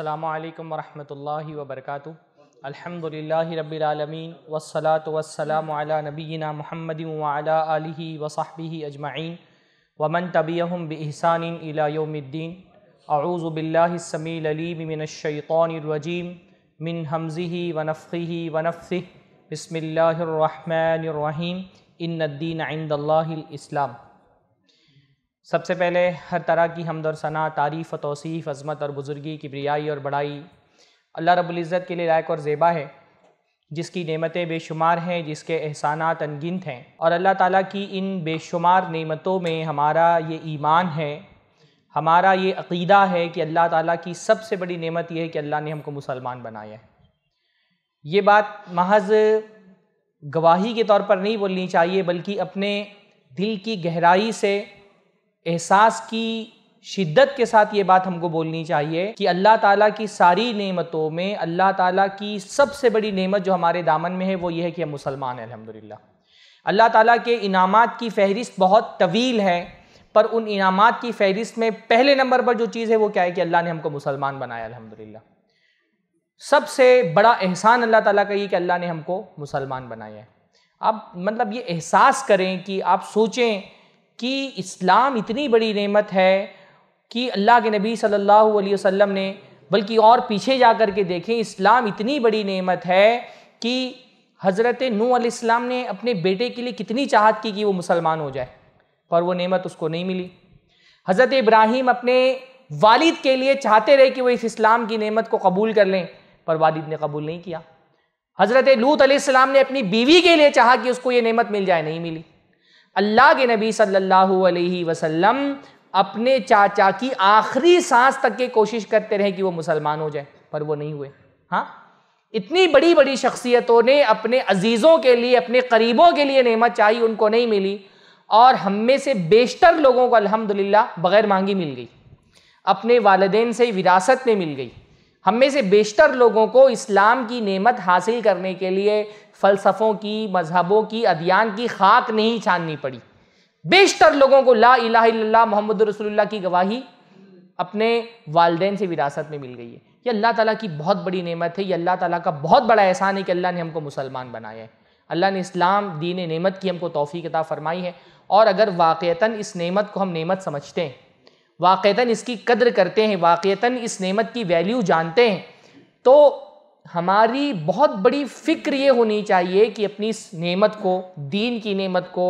अल्लाम वरहमल वबरक अलहमदिल्ला रबालमीन वसलात वसलाम नबीना महमद वली वसाबी अजमाइन वमन तबीम बहसान इलायोमद्दीन अज़ुबिल्लामीमीमिनशैतरजीम मिन हमज़ी वनफ़ी वनफ़ी बसमिल्लर इन नद्दीन सबसे पहले हर तरह की हमद और सना तारीफ़ तोसीफ़ अज़मत और बुज़ुर्गी की किब्रियाई और बड़ाई अल्लाह रबुल्ज़त के लिए लायक और ज़ेबा है जिसकी नेमतें बेशुमार हैं जिसके एहसानात अनगिनत हैं और अल्लाह ताला की इन बेशुमार नेमतों में हमारा ये ईमान है हमारा ये अकीदा है कि अल्लाह ताला की सबसे बड़ी नेमत यह है कि अल्लाह ने हमको मुसलमान बनाया है ये बात महज गवाही के तौर पर नहीं बोलनी चाहिए बल्कि अपने दिल की गहराई से एहसास की शिद्दत के साथ ये बात हमको बोलनी चाहिए कि अल्लाह ताला की सारी नेमतों में अल्लाह ताला की सबसे बड़ी नेमत जो हमारे दामन में है वो ये है कि हम मुसलमान हैं अलहमदिल्ला अल्लाह ताला के इनामात की फहरिस्त बहुत तवील है पर उन इनामात की फहरिस्त में पहले नंबर पर जो चीज़ है वो क्या है कि अल्लाह ने हमको मुसलमान बनाया अलहमदिल्ला सबसे बड़ा एहसान अल्लाह ताला का ये कि अल्लाह ने हमको मुसलमान बनाया है आप मतलब ये एहसास करें कि आप सोचें कि इस्लाम इतनी बड़ी नेमत है कि अल्लाह के नबी सल्लल्लाहु अलैहि वसल्लम ने बल्कि और पीछे जा कर के देखें इस्लाम इतनी बड़ी नेमत है कि हज़रत नू अलैहिस्सलाम ने अपने बेटे के लिए कितनी चाहत की कि वो मुसलमान हो जाए पर वो नेमत उसको नहीं मिली हज़रत इब्राहिम अपने वालिद के लिए चाहते रहे कि वो इस इस्लाम की नेमत को कबूल कर लें पर वालिद ने कबूल नहीं किया हज़रत लूत ने अपनी बीवी के लिए चाहा कि उसको ये नेमत मिल जाए नहीं मिली अल्लाह के नबी सल्लल्लाहु अलैहि वसल्लम अपने चाचा की आखिरी सांस तक के कोशिश करते रहे कि वो मुसलमान हो जाए पर वो नहीं हुए हाँ इतनी बड़ी बड़ी शख्सियतों ने अपने अजीज़ों के लिए अपने करीबों के लिए नेमत चाहिए उनको नहीं मिली और हम में से बेशतर लोगों को अल्हम्दुलिल्लाह बग़ैर मांगी मिल गई अपने वालदेन से विरासत में मिल गई हम में से बेशतर लोगों को इस्लाम की नेमत हासिल करने के लिए फ़लसफ़ों की मजहबों की अदियान की खाक नहीं छाननी पड़ी बेशतर लोगों को ला इला मोहम्मद रसोल्ला की गवाही अपने वालदेन से विरासत में मिल गई है ये अल्लाह ताला की बहुत बड़ी नेमत है ये अल्लाह ताला का बहुत बड़ा एहसान है कि अल्लाह ने हमको मुसलमान बनाया है अल्लाह ने इस्लाम दीन नेमत की हमको तोफ़ी किताब फरमाई है और अगर वाक़ता इस नेमत को हम नेमत समझते हैं वाक़ता इसकी कदर करते हैं वाक़ता इस नेमत की वैल्यू जानते हैं तो हमारी बहुत बड़ी फ़िक्र ये होनी चाहिए कि अपनी इस नेमत को दीन की नेमत को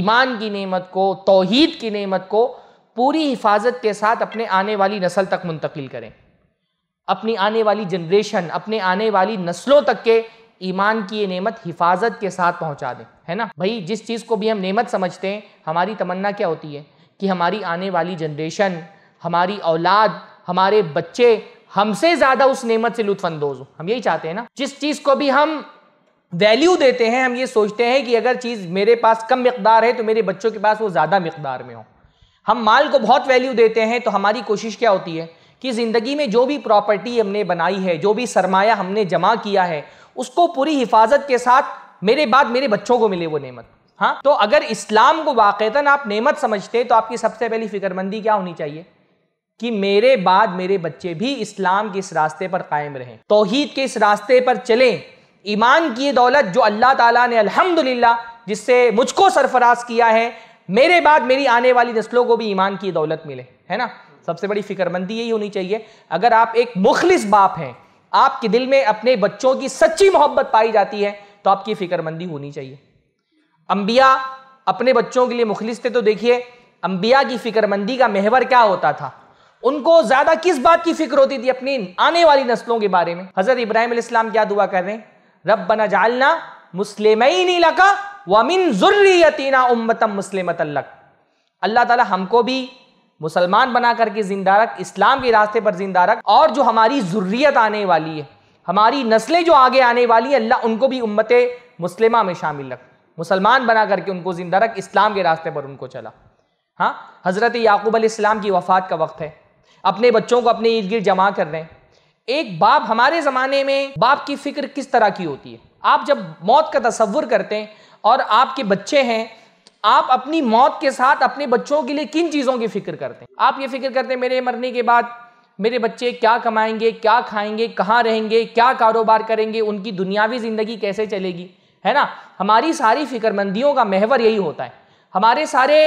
ईमान की नेमत को तोहद की नेमत को पूरी हिफाजत के साथ अपने आने वाली नस्ल तक मुंतकिल करें अपनी आने वाली जनरेशन अपने आने वाली नस्लों तक के ईमान की ये नेमत हिफाजत के साथ पहुंचा दें है ना भाई जिस चीज़ को भी हम नेमत समझते हैं हमारी तमन्ना क्या होती है कि हमारी आने वाली जनरेशन हमारी औलाद हमारे बच्चे हमसे ज़्यादा उस नेमत से लुत्फानंदोज हो हम यही चाहते हैं ना जिस चीज़ को भी हम वैल्यू देते हैं हम ये सोचते हैं कि अगर चीज़ मेरे पास कम मकदार है तो मेरे बच्चों के पास वो ज़्यादा मकदार में हो हम माल को बहुत वैल्यू देते हैं तो हमारी कोशिश क्या होती है कि ज़िंदगी में जो भी प्रॉपर्टी हमने बनाई है जो भी सरमाया हमने जमा किया है उसको पूरी हिफाजत के साथ मेरे बाद मेरे बच्चों को मिले वो नेमत हाँ तो अगर इस्लाम को वाक़ता आप नेमत समझते तो आपकी सबसे पहली फिक्रमंदी क्या होनी चाहिए कि मेरे बाद मेरे बच्चे भी इस्लाम के इस रास्ते पर कायम रहें तोहहीद के इस रास्ते पर चलें ईमान की दौलत जो अल्लाह ताला ने अल्हम्दुलिल्लाह जिससे मुझको सरफराज किया है मेरे बाद मेरी आने वाली नस्लों को भी ईमान की दौलत मिले है ना सबसे बड़ी फिक्रमंदी यही होनी चाहिए अगर आप एक मुखलिस बाप हैं आपके दिल में अपने बच्चों की सच्ची मोहब्बत पाई जाती है तो आपकी फिक्रमंदी होनी चाहिए अंबिया अपने बच्चों के लिए मुखलिस थे तो देखिए अंबिया की फिक्रमंदी का मेहवर क्या होता था उनको ज्यादा किस बात की फिक्र होती थी अपनी आने वाली नस्लों के बारे में हजरत इब्राहिम इस्लाम क्या दुआ कर रहे हैं रब बना जालना मुस्लिम लका वमिन जुर्रियतीना उम्मतम मुस्लिम अल्लाह ताला हमको भी मुसलमान बना करके जिंदा रख इस्लाम के रास्ते पर जिंदा रख और जो हमारी जुर्रियत आने वाली है हमारी नस्लें जो आगे आने वाली है अल्लाह उनको भी उम्मत मुस्लिमा में शामिल रख मुसलमान बना करके उनको ज़िंदा रख इस्लाम के रास्ते पर उनको चला हाँ हज़रत याकूब इस्लाम की वफ़ात का वक्त है अपने बच्चों को अपने इर्द गिर्द जमा कर रहे हैं एक बाप हमारे ज़माने में बाप की फ़िक्र किस तरह की होती है आप जब मौत का तस्वुर करते हैं और आपके बच्चे हैं आप अपनी मौत के साथ अपने बच्चों के लिए किन चीज़ों की फ़िक्र करते हैं आप ये फ़िक्र करते हैं मेरे मरने के बाद मेरे बच्चे क्या कमाएंगे क्या खाएंगे कहाँ रहेंगे क्या कारोबार करेंगे उनकी दुनियावी ज़िंदगी कैसे चलेगी है ना हमारी सारी फिक्रमंदियों का महवर यही होता है हमारे सारे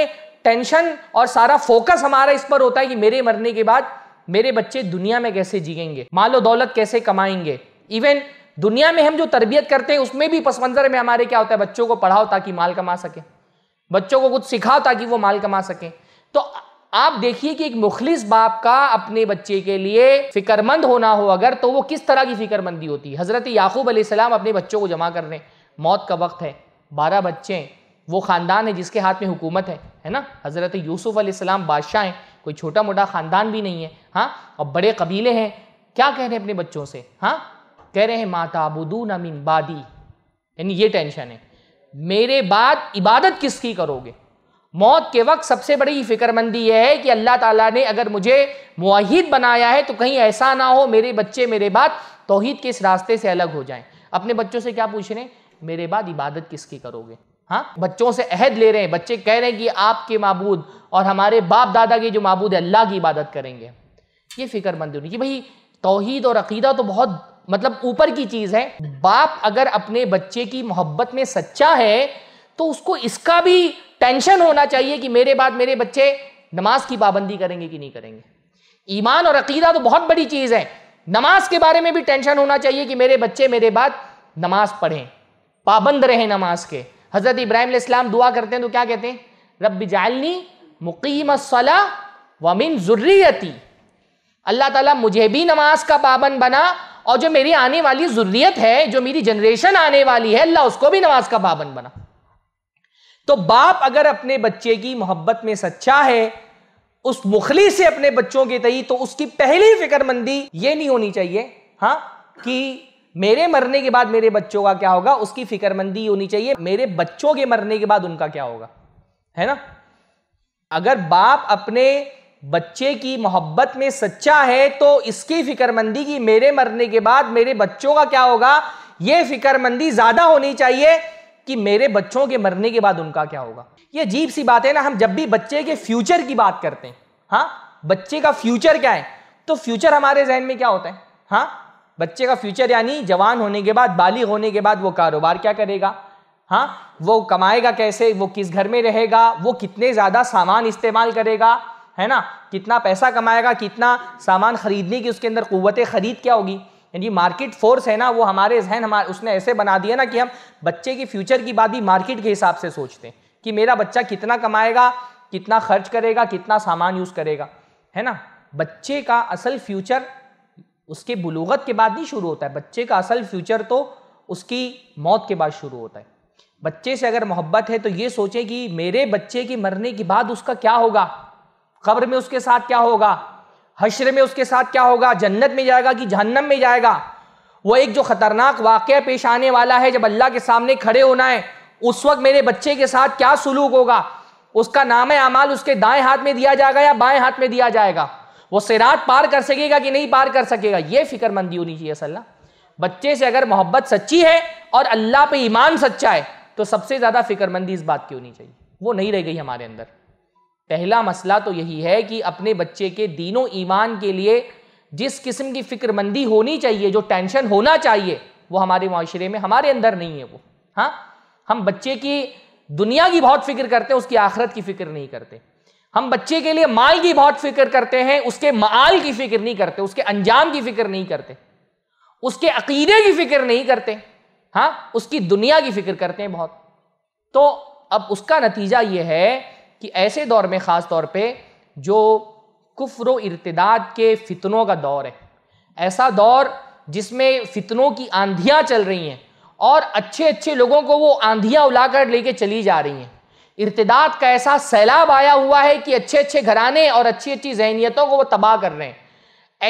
टेंशन और सारा फोकस हमारा इस पर होता है कि मेरे मरने के बाद मेरे बच्चे दुनिया में कैसे जिएंगे मालो दौलत कैसे कमाएंगे इवन दुनिया में हम जो तरबियत करते हैं उसमें भी पस मंज़र में हमारे क्या होता है बच्चों को पढ़ाओ ताकि माल कमा सके बच्चों को कुछ सिखाओ ताकि वो माल कमा सकें तो आप देखिए कि एक मुखलिस बाप का अपने बच्चे के लिए फिक्रमंद होना हो अगर तो वो किस तरह की फिक्रमंदी होती है हज़रत याकूब अलैहिस्सलाम अपने बच्चों को जमा कर रहे हैं मौत का वक्त है बारह बच्चे हैं वो ख़ानदान है जिसके हाथ में हुकूमत है है ना हज़रत यूसुफ़ अलैहिस्सलाम बादशाह हैं कोई छोटा मोटा ख़ानदान भी नहीं है हाँ और बड़े कबीले हैं क्या कह रहे हैं अपने बच्चों से हाँ कह रहे हैं माता बुदू नमिन बादी यानी ये टेंशन है मेरे बाद इबादत किसकी करोगे मौत के वक्त सबसे बड़ी फिक्रमंदी यह है कि अल्लाह ताला ने अगर मुझे मुहिद बनाया है तो कहीं ऐसा ना हो मेरे बच्चे मेरे बाद तोहहीद के इस रास्ते से अलग हो जाएं अपने बच्चों से क्या पूछ रहे हैं मेरे बाद इबादत किसकी करोगे हाँ बच्चों से अहद ले रहे हैं बच्चे कह रहे हैं कि आपके मबूद और हमारे बाप दादा के जो मबूद है अल्लाह की इबादत करेंगे ये फिक्रमंद होनी कि भाई तोहद और अकीदा तो बहुत मतलब ऊपर की चीज़ है बाप अगर अपने बच्चे की मोहब्बत में सच्चा है तो उसको इसका भी टेंशन होना चाहिए कि मेरे बाद मेरे बच्चे नमाज की पाबंदी करेंगे कि नहीं करेंगे ईमान और अकीदा तो बहुत बड़ी चीज़ है नमाज के बारे में भी टेंशन होना चाहिए कि मेरे बच्चे मेरे बाद नमाज पढ़ें पाबंद रहे नमाज के हज़रत इब्राहिम इस्लाम दुआ करते हैं तो क्या कहते हैं रब जालनी मुकीम सला वमिन ज़ुर्रियती अल्लाह ताला मुझे भी नमाज का पाबंद बना और जो मेरी आने वाली ज़ुर्रियत है जो मेरी जनरेशन आने वाली है अल्लाह उसको भी नमाज का पाबंद बना तो बाप अगर अपने बच्चे की मोहब्बत में सच्चा है उस मुखली से अपने बच्चों के तई तो उसकी पहली फिक्रमंदी ये नहीं होनी चाहिए हाँ कि मेरे मरने के बाद मेरे बच्चों का क्या होगा उसकी फिक्रमंदी होनी चाहिए मेरे बच्चों के मरने के बाद उनका क्या होगा है ना अगर बाप अपने बच्चे की मोहब्बत में सच्चा है तो इसकी फिक्रमंदी की मेरे मरने के बाद मेरे बच्चों का क्या होगा यह फिक्रमंदी ज्यादा होनी चाहिए कि मेरे बच्चों के मरने के बाद उनका क्या होगा यह अजीब सी बात है ना हम जब भी बच्चे के फ्यूचर की बात करते हैं हाँ बच्चे का फ्यूचर क्या है तो फ्यूचर हमारे जहन में क्या होता है हाँ बच्चे का फ्यूचर यानी जवान होने के बाद बालिग होने के बाद वो कारोबार क्या करेगा हाँ वो कमाएगा कैसे वो किस घर में रहेगा वो कितने ज़्यादा सामान इस्तेमाल करेगा है ना कितना पैसा कमाएगा कितना सामान खरीदने की उसके अंदर कुतें ख़रीद क्या होगी यानी मार्केट फोर्स है ना वो हमारे जहन हमारे उसने ऐसे बना दिया ना कि हम बच्चे की फ्यूचर की बात भी मार्केट के हिसाब से सोचते हैं कि मेरा बच्चा कितना कमाएगा कितना खर्च करेगा कितना सामान यूज़ करेगा है ना बच्चे का असल फ्यूचर उसके बलूगत के बाद नहीं शुरू होता है बच्चे का असल फ्यूचर तो उसकी मौत के बाद शुरू होता है बच्चे से अगर मोहब्बत है तो ये सोचे कि मेरे बच्चे के मरने के बाद उसका क्या होगा कब्र में उसके साथ क्या होगा हशर में उसके साथ क्या होगा जन्नत में जाएगा कि जहन्नम में जाएगा वो एक जो ख़तरनाक वाक़ पेश आने वाला है जब अल्लाह के सामने खड़े होना है उस वक्त मेरे बच्चे के साथ क्या सलूक होगा उसका नाम अमाल उसके दाएं हाथ में दिया जाएगा या बाएं हाथ में दिया जाएगा वो सिरात पार कर सकेगा कि नहीं पार कर सकेगा ये फिक्रमंदी होनी चाहिए सल्ला बच्चे से अगर मोहब्बत सच्ची है और अल्लाह पे ईमान सच्चा है तो सबसे ज़्यादा फिक्रमंदी इस बात की होनी चाहिए वो नहीं रह गई हमारे अंदर पहला मसला तो यही है कि अपने बच्चे के दीनों ईमान के लिए जिस किस्म की फिक्रमंदी होनी चाहिए जो टेंशन होना चाहिए वो हमारे माशरे में हमारे अंदर नहीं है वो हाँ हम बच्चे की दुनिया की बहुत फिक्र करते हैं उसकी आखरत की फिक्र नहीं करते हम बच्चे के लिए माल की बहुत फिक्र करते हैं उसके माल की फिक्र नहीं करते उसके अंजाम की फिक्र नहीं करते उसके अकीदे की फिक्र नहीं करते हाँ उसकी दुनिया की फिक्र करते हैं बहुत तो अब उसका नतीजा ये है कि ऐसे दौर में ख़ास तौर पर जो कुफर इरतदाद के फितनों का दौर है ऐसा दौर जिसमें फितनों की आंधियाँ चल रही हैं और अच्छे अच्छे लोगों को वो आंधियाँ उलाकर लेके चली जा रही हैं इर्तदाद का ऐसा सैलाब आया हुआ है कि अच्छे अच्छे घराने और अच्छी अच्छी जहनीतों को वो तबाह कर रहे हैं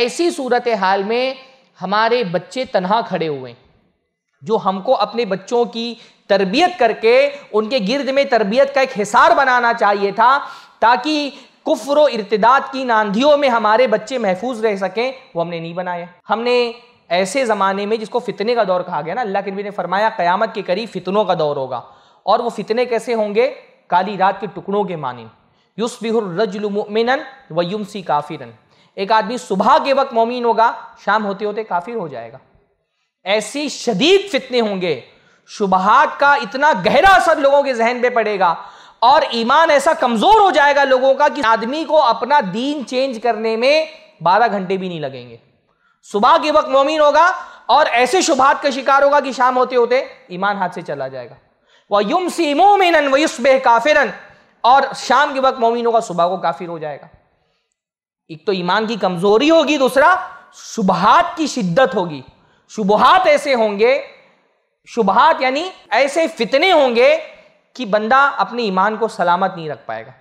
ऐसी सूरत हाल में हमारे बच्चे तनहा खड़े हुए हैं जो हमको अपने बच्चों की तरबियत करके उनके गिरद में तरबियत का एक हिसार बनाना चाहिए था ताकि कुफर इर्तदाद की नांदियों में हमारे बच्चे महफूज रह सकें वो हमने नहीं बनाया हमने ऐसे ज़माने में जिसको फितने का दौर कहा गया ना अल्लाह के नबी ने फरमाया क़यामत के करीब फितनों का दौर होगा और वो फितने कैसे होंगे काली रात के टुकड़ों के मानिन युसबिहुरजलमिन व युमसी काफिरन एक आदमी सुबह के वक्त मोमिन होगा शाम होते होते काफिर हो जाएगा ऐसी शदीद फितने होंगे शुबहात का इतना गहरा असर लोगों के जहन पे पड़ेगा और ईमान ऐसा कमज़ोर हो जाएगा लोगों का कि आदमी को अपना दीन चेंज करने में बारह घंटे भी नहीं लगेंगे सुबह के वक्त मोमिन होगा और ऐसे शुभात का शिकार होगा कि शाम होते होते ईमान हाथ से चला जाएगा व युमसी मोमिन वयुसबह काफिरन और शाम के वक्त मोमिनों का सुबह को काफिर हो जाएगा एक तो ईमान की कमजोरी होगी दूसरा शुबहात की शिद्दत होगी शुबहात ऐसे होंगे शुबहात यानी ऐसे फितने होंगे कि बंदा अपने ईमान को सलामत नहीं रख पाएगा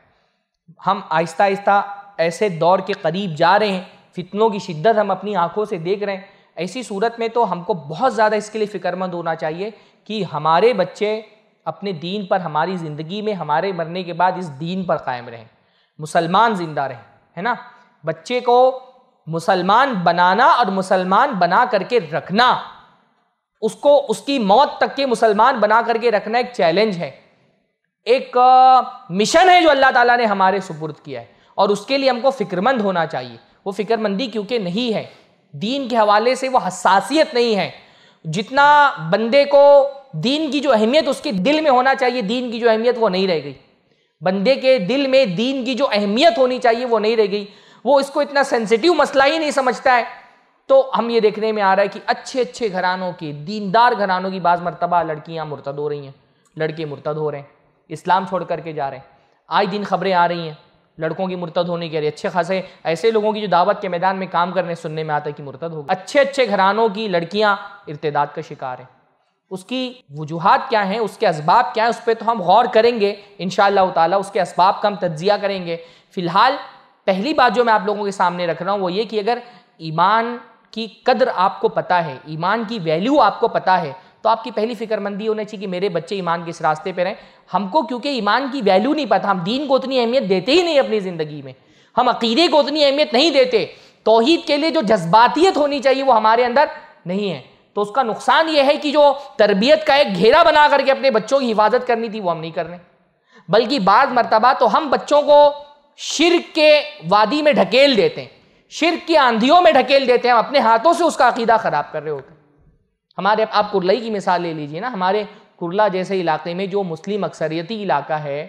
हम आहिस्ता आहिस्ता ऐसे दौर के करीब जा रहे हैं फितनों की शिद्दत हम अपनी आंखों से देख रहे हैं ऐसी सूरत में तो हमको बहुत ज़्यादा इसके लिए फ़िक्रमंद होना चाहिए कि हमारे बच्चे अपने दीन पर हमारी ज़िंदगी में हमारे मरने के बाद इस दीन पर कायम रहें मुसलमान ज़िंदा रहें है ना बच्चे को मुसलमान बनाना और मुसलमान बना करके रखना उसको उसकी मौत तक के मुसलमान बना करके रखना एक चैलेंज है एक मिशन है जो अल्लाह ताला ने हमारे सुपुर्द किया है और उसके लिए हमको फ़िक्रमंद होना चाहिए वो फ़िक्रमंदी क्योंकि नहीं है दीन के हवाले से वो हसासियत नहीं है जितना बंदे को दीन की जो अहमियत उसके दिल में होना चाहिए दीन की जो अहमियत वो नहीं रह गई बंदे के दिल में दीन की जो अहमियत होनी चाहिए वो नहीं रह गई वो इसको इतना सेंसिटिव मसला ही नहीं समझता है तो हम ये देखने में आ रहा है कि अच्छे अच्छे घरानों के दीनदार घरानों की बाज़ मरतबा लड़कियाँ मुर्तद हो रही हैं लड़के मुर्तद हो रहे हैं इस्लाम छोड़ करके जा रहे हैं आए दिन खबरें आ रही हैं लड़कों की मुर्तद होने के लिए अच्छे खासे ऐसे लोगों की जो दावत के मैदान में काम करने सुनने में आता है कि मुर्तद हो अच्छे अच्छे घरानों की लड़कियाँ इरतदाद का शिकार हैं उसकी वजूहत क्या हैं उसके इसबाब क्या हैं उस पर तो हम गौर करेंगे इन ताला उसके इसबाब का हम तज्जिया करेंगे फ़िलहाल पहली बात जो मैं आप लोगों के सामने रख रहा हूँ वो ये कि अगर ईमान की कदर आपको पता है ईमान की वैल्यू आपको पता है तो आपकी पहली फिक्रमंदी होनी चाहिए कि मेरे बच्चे ईमान किस रास्ते पर रहें हमको क्योंकि ईमान की वैल्यू नहीं पता हम दीन को उतनी अहमियत देते ही नहीं अपनी ज़िंदगी में हम अकीदे को उतनी अहमियत नहीं देते तोहद के लिए जो जज्बातीत होनी चाहिए वो हमारे अंदर नहीं है तो उसका नुकसान यह है कि जो तरबियत का एक घेरा बना करके अपने बच्चों की हिफाजत करनी थी वो हम नहीं कर रहे बल्कि बाद मरतबा तो हम बच्चों को शिरक के वादी में ढकेल देते हैं शिर की आंधियों में ढकेल देते हैं हम अपने हाथों से उसका अकीदा ख़राब कर रहे होते हैं हमारे आप कुरलई की मिसाल ले लीजिए ना हमारे कुरला जैसे इलाके में जो मुस्लिम अक्सरियती इलाका है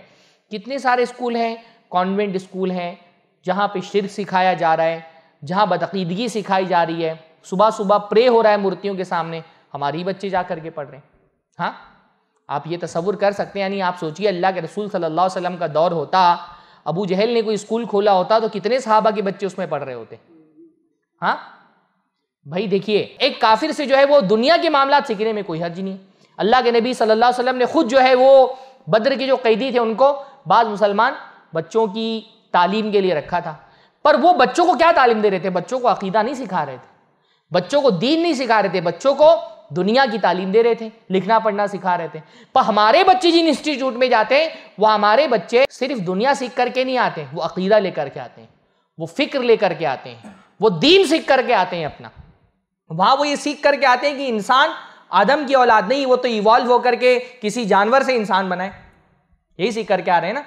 कितने सारे स्कूल हैं कॉन्वेंट स्कूल हैं जहाँ पे शिरक सिखाया जा रहा है जहाँ बदकीदगी सिखाई जा रही है सुबह सुबह प्रे हो रहा है मूर्तियों के सामने हमारे ही बच्चे जा करके पढ़ रहे हैं हाँ आप ये तस्वुर कर सकते हैं यानी आप सोचिए अल्लाह के रसूल सल्लल्लाहु अलैहि वसल्लम का दौर होता अबू जहल ने कोई स्कूल खोला होता तो कितने साहबा के बच्चे उसमें पढ़ रहे होते हाँ भाई देखिए एक काफिर से जो है वो दुनिया के मामला सीखने में कोई हर्ज नहीं अल्लाह के नबी सल्ला वसलम ने खुद जो है वो बद्र के जो कैदी थे उनको बाद मुसलमान बच्चों की तालीम के लिए रखा था पर वो बच्चों को क्या तालीम दे रहे थे बच्चों को अकीदा नहीं सिखा रहे थे बच्चों को दीन नहीं सिखा रहे थे बच्चों को दुनिया की तालीम दे रहे थे लिखना पढ़ना सिखा रहे थे पर हमारे बच्चे जिन इंस्टीट्यूट में जाते हैं वह हमारे बच्चे सिर्फ दुनिया सीख करके नहीं आते वो अकीदा लेकर के आते हैं वो फिक्र लेकर के आते हैं वो दीन सीख करके आते हैं अपना वहां वो ये सीख करके आते हैं कि इंसान आदम की औलाद नहीं वो तो इवॉल्व होकर के किसी जानवर से इंसान बनाए यही सीख करके आ रहे हैं ना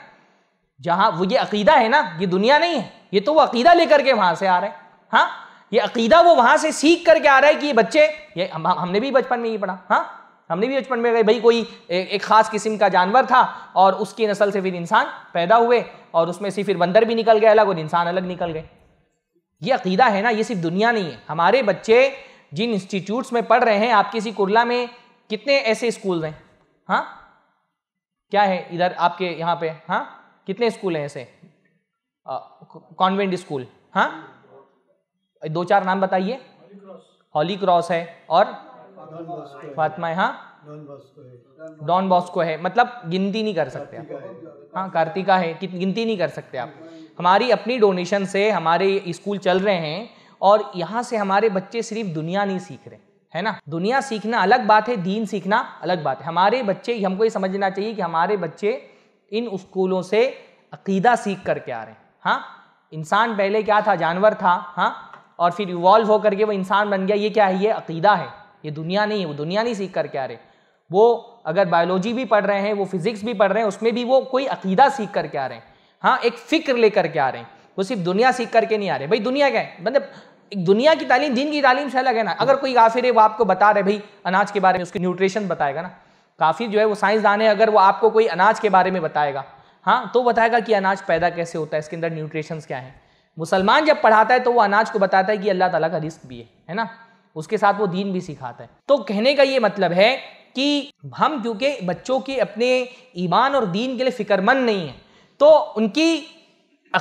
जहां वो ये अकीदा है ना ये दुनिया नहीं है ये तो वो अकीदा लेकर के वहां से आ रहे हैं हाँ ये अकीदा वो वहां से सीख करके आ रहा है कि ये बच्चे ये हम, हमने भी बचपन में ये पढ़ा हाँ हमने भी बचपन में भाई कोई एक ख़ास किस्म का जानवर था और उसकी नस्ल से फिर इंसान पैदा हुए और उसमें से फिर बंदर भी निकल गए अलग और इंसान अलग निकल गए ये अकीदा है ना ये सिर्फ दुनिया नहीं है हमारे बच्चे जिन इंस्टीट्यूट्स में पढ़ रहे हैं आप किसी कुरला में कितने ऐसे स्कूल हैं हाँ क्या है इधर आपके यहाँ पे हाँ कितने स्कूल हैं ऐसे कॉन्वेंट स्कूल हाँ दो चार नाम बताइए हॉली क्रॉस है और फातमा यहाँ डॉन बॉस्को है मतलब गिनती नहीं कर सकते आप हाँ कार्तिका है गिनती नहीं कर सकते आप हमारी अपनी डोनेशन से हमारे स्कूल चल रहे हैं और यहाँ से हमारे बच्चे सिर्फ दुनिया नहीं सीख रहे है ना दुनिया सीखना अलग बात है दीन सीखना अलग बात है हमारे बच्चे हमको ये समझना चाहिए कि हमारे बच्चे इन स्कूलों से अकीदा सीख करके आ रहे हैं हाँ इंसान पहले क्या था जानवर था हाँ और फिर इवॉल्व होकर के वो इंसान बन गया ये क्या है ये अकीदा है ये दुनिया नहीं है वो दुनिया नहीं सीख करके आ रहे वो अगर बायोलॉजी भी पढ़ रहे हैं वो फिजिक्स भी पढ़ रहे हैं उसमें भी वो कोई अकीदा सीख करके आ रहे हैं हाँ एक फ़िक्र लेकर के आ रहे हैं वो सिर्फ दुनिया सीख करके नहीं आ रहे भाई दुनिया क्या है मतलब एक दुनिया की तालीम दिन की तालीम से अलग है ना अगर कोई काफिर है वो आपको बता रहे भाई अनाज के बारे में उसकी न्यूट्रिशन बताएगा ना काफ़ी जो है वो साइंसदान है अगर वो आपको कोई अनाज के बारे में बताएगा हाँ तो बताएगा कि अनाज पैदा कैसे होता है इसके अंदर न्यूट्रिशंस क्या है मुसलमान जब पढ़ाता है तो वो अनाज को बताता है कि अल्लाह ताला का रिस्क भी है है ना उसके साथ वो दीन भी सिखाता है तो कहने का ये मतलब है कि हम क्योंकि बच्चों के अपने ईमान और दीन के लिए फ़िक्रमंद नहीं है तो उनकी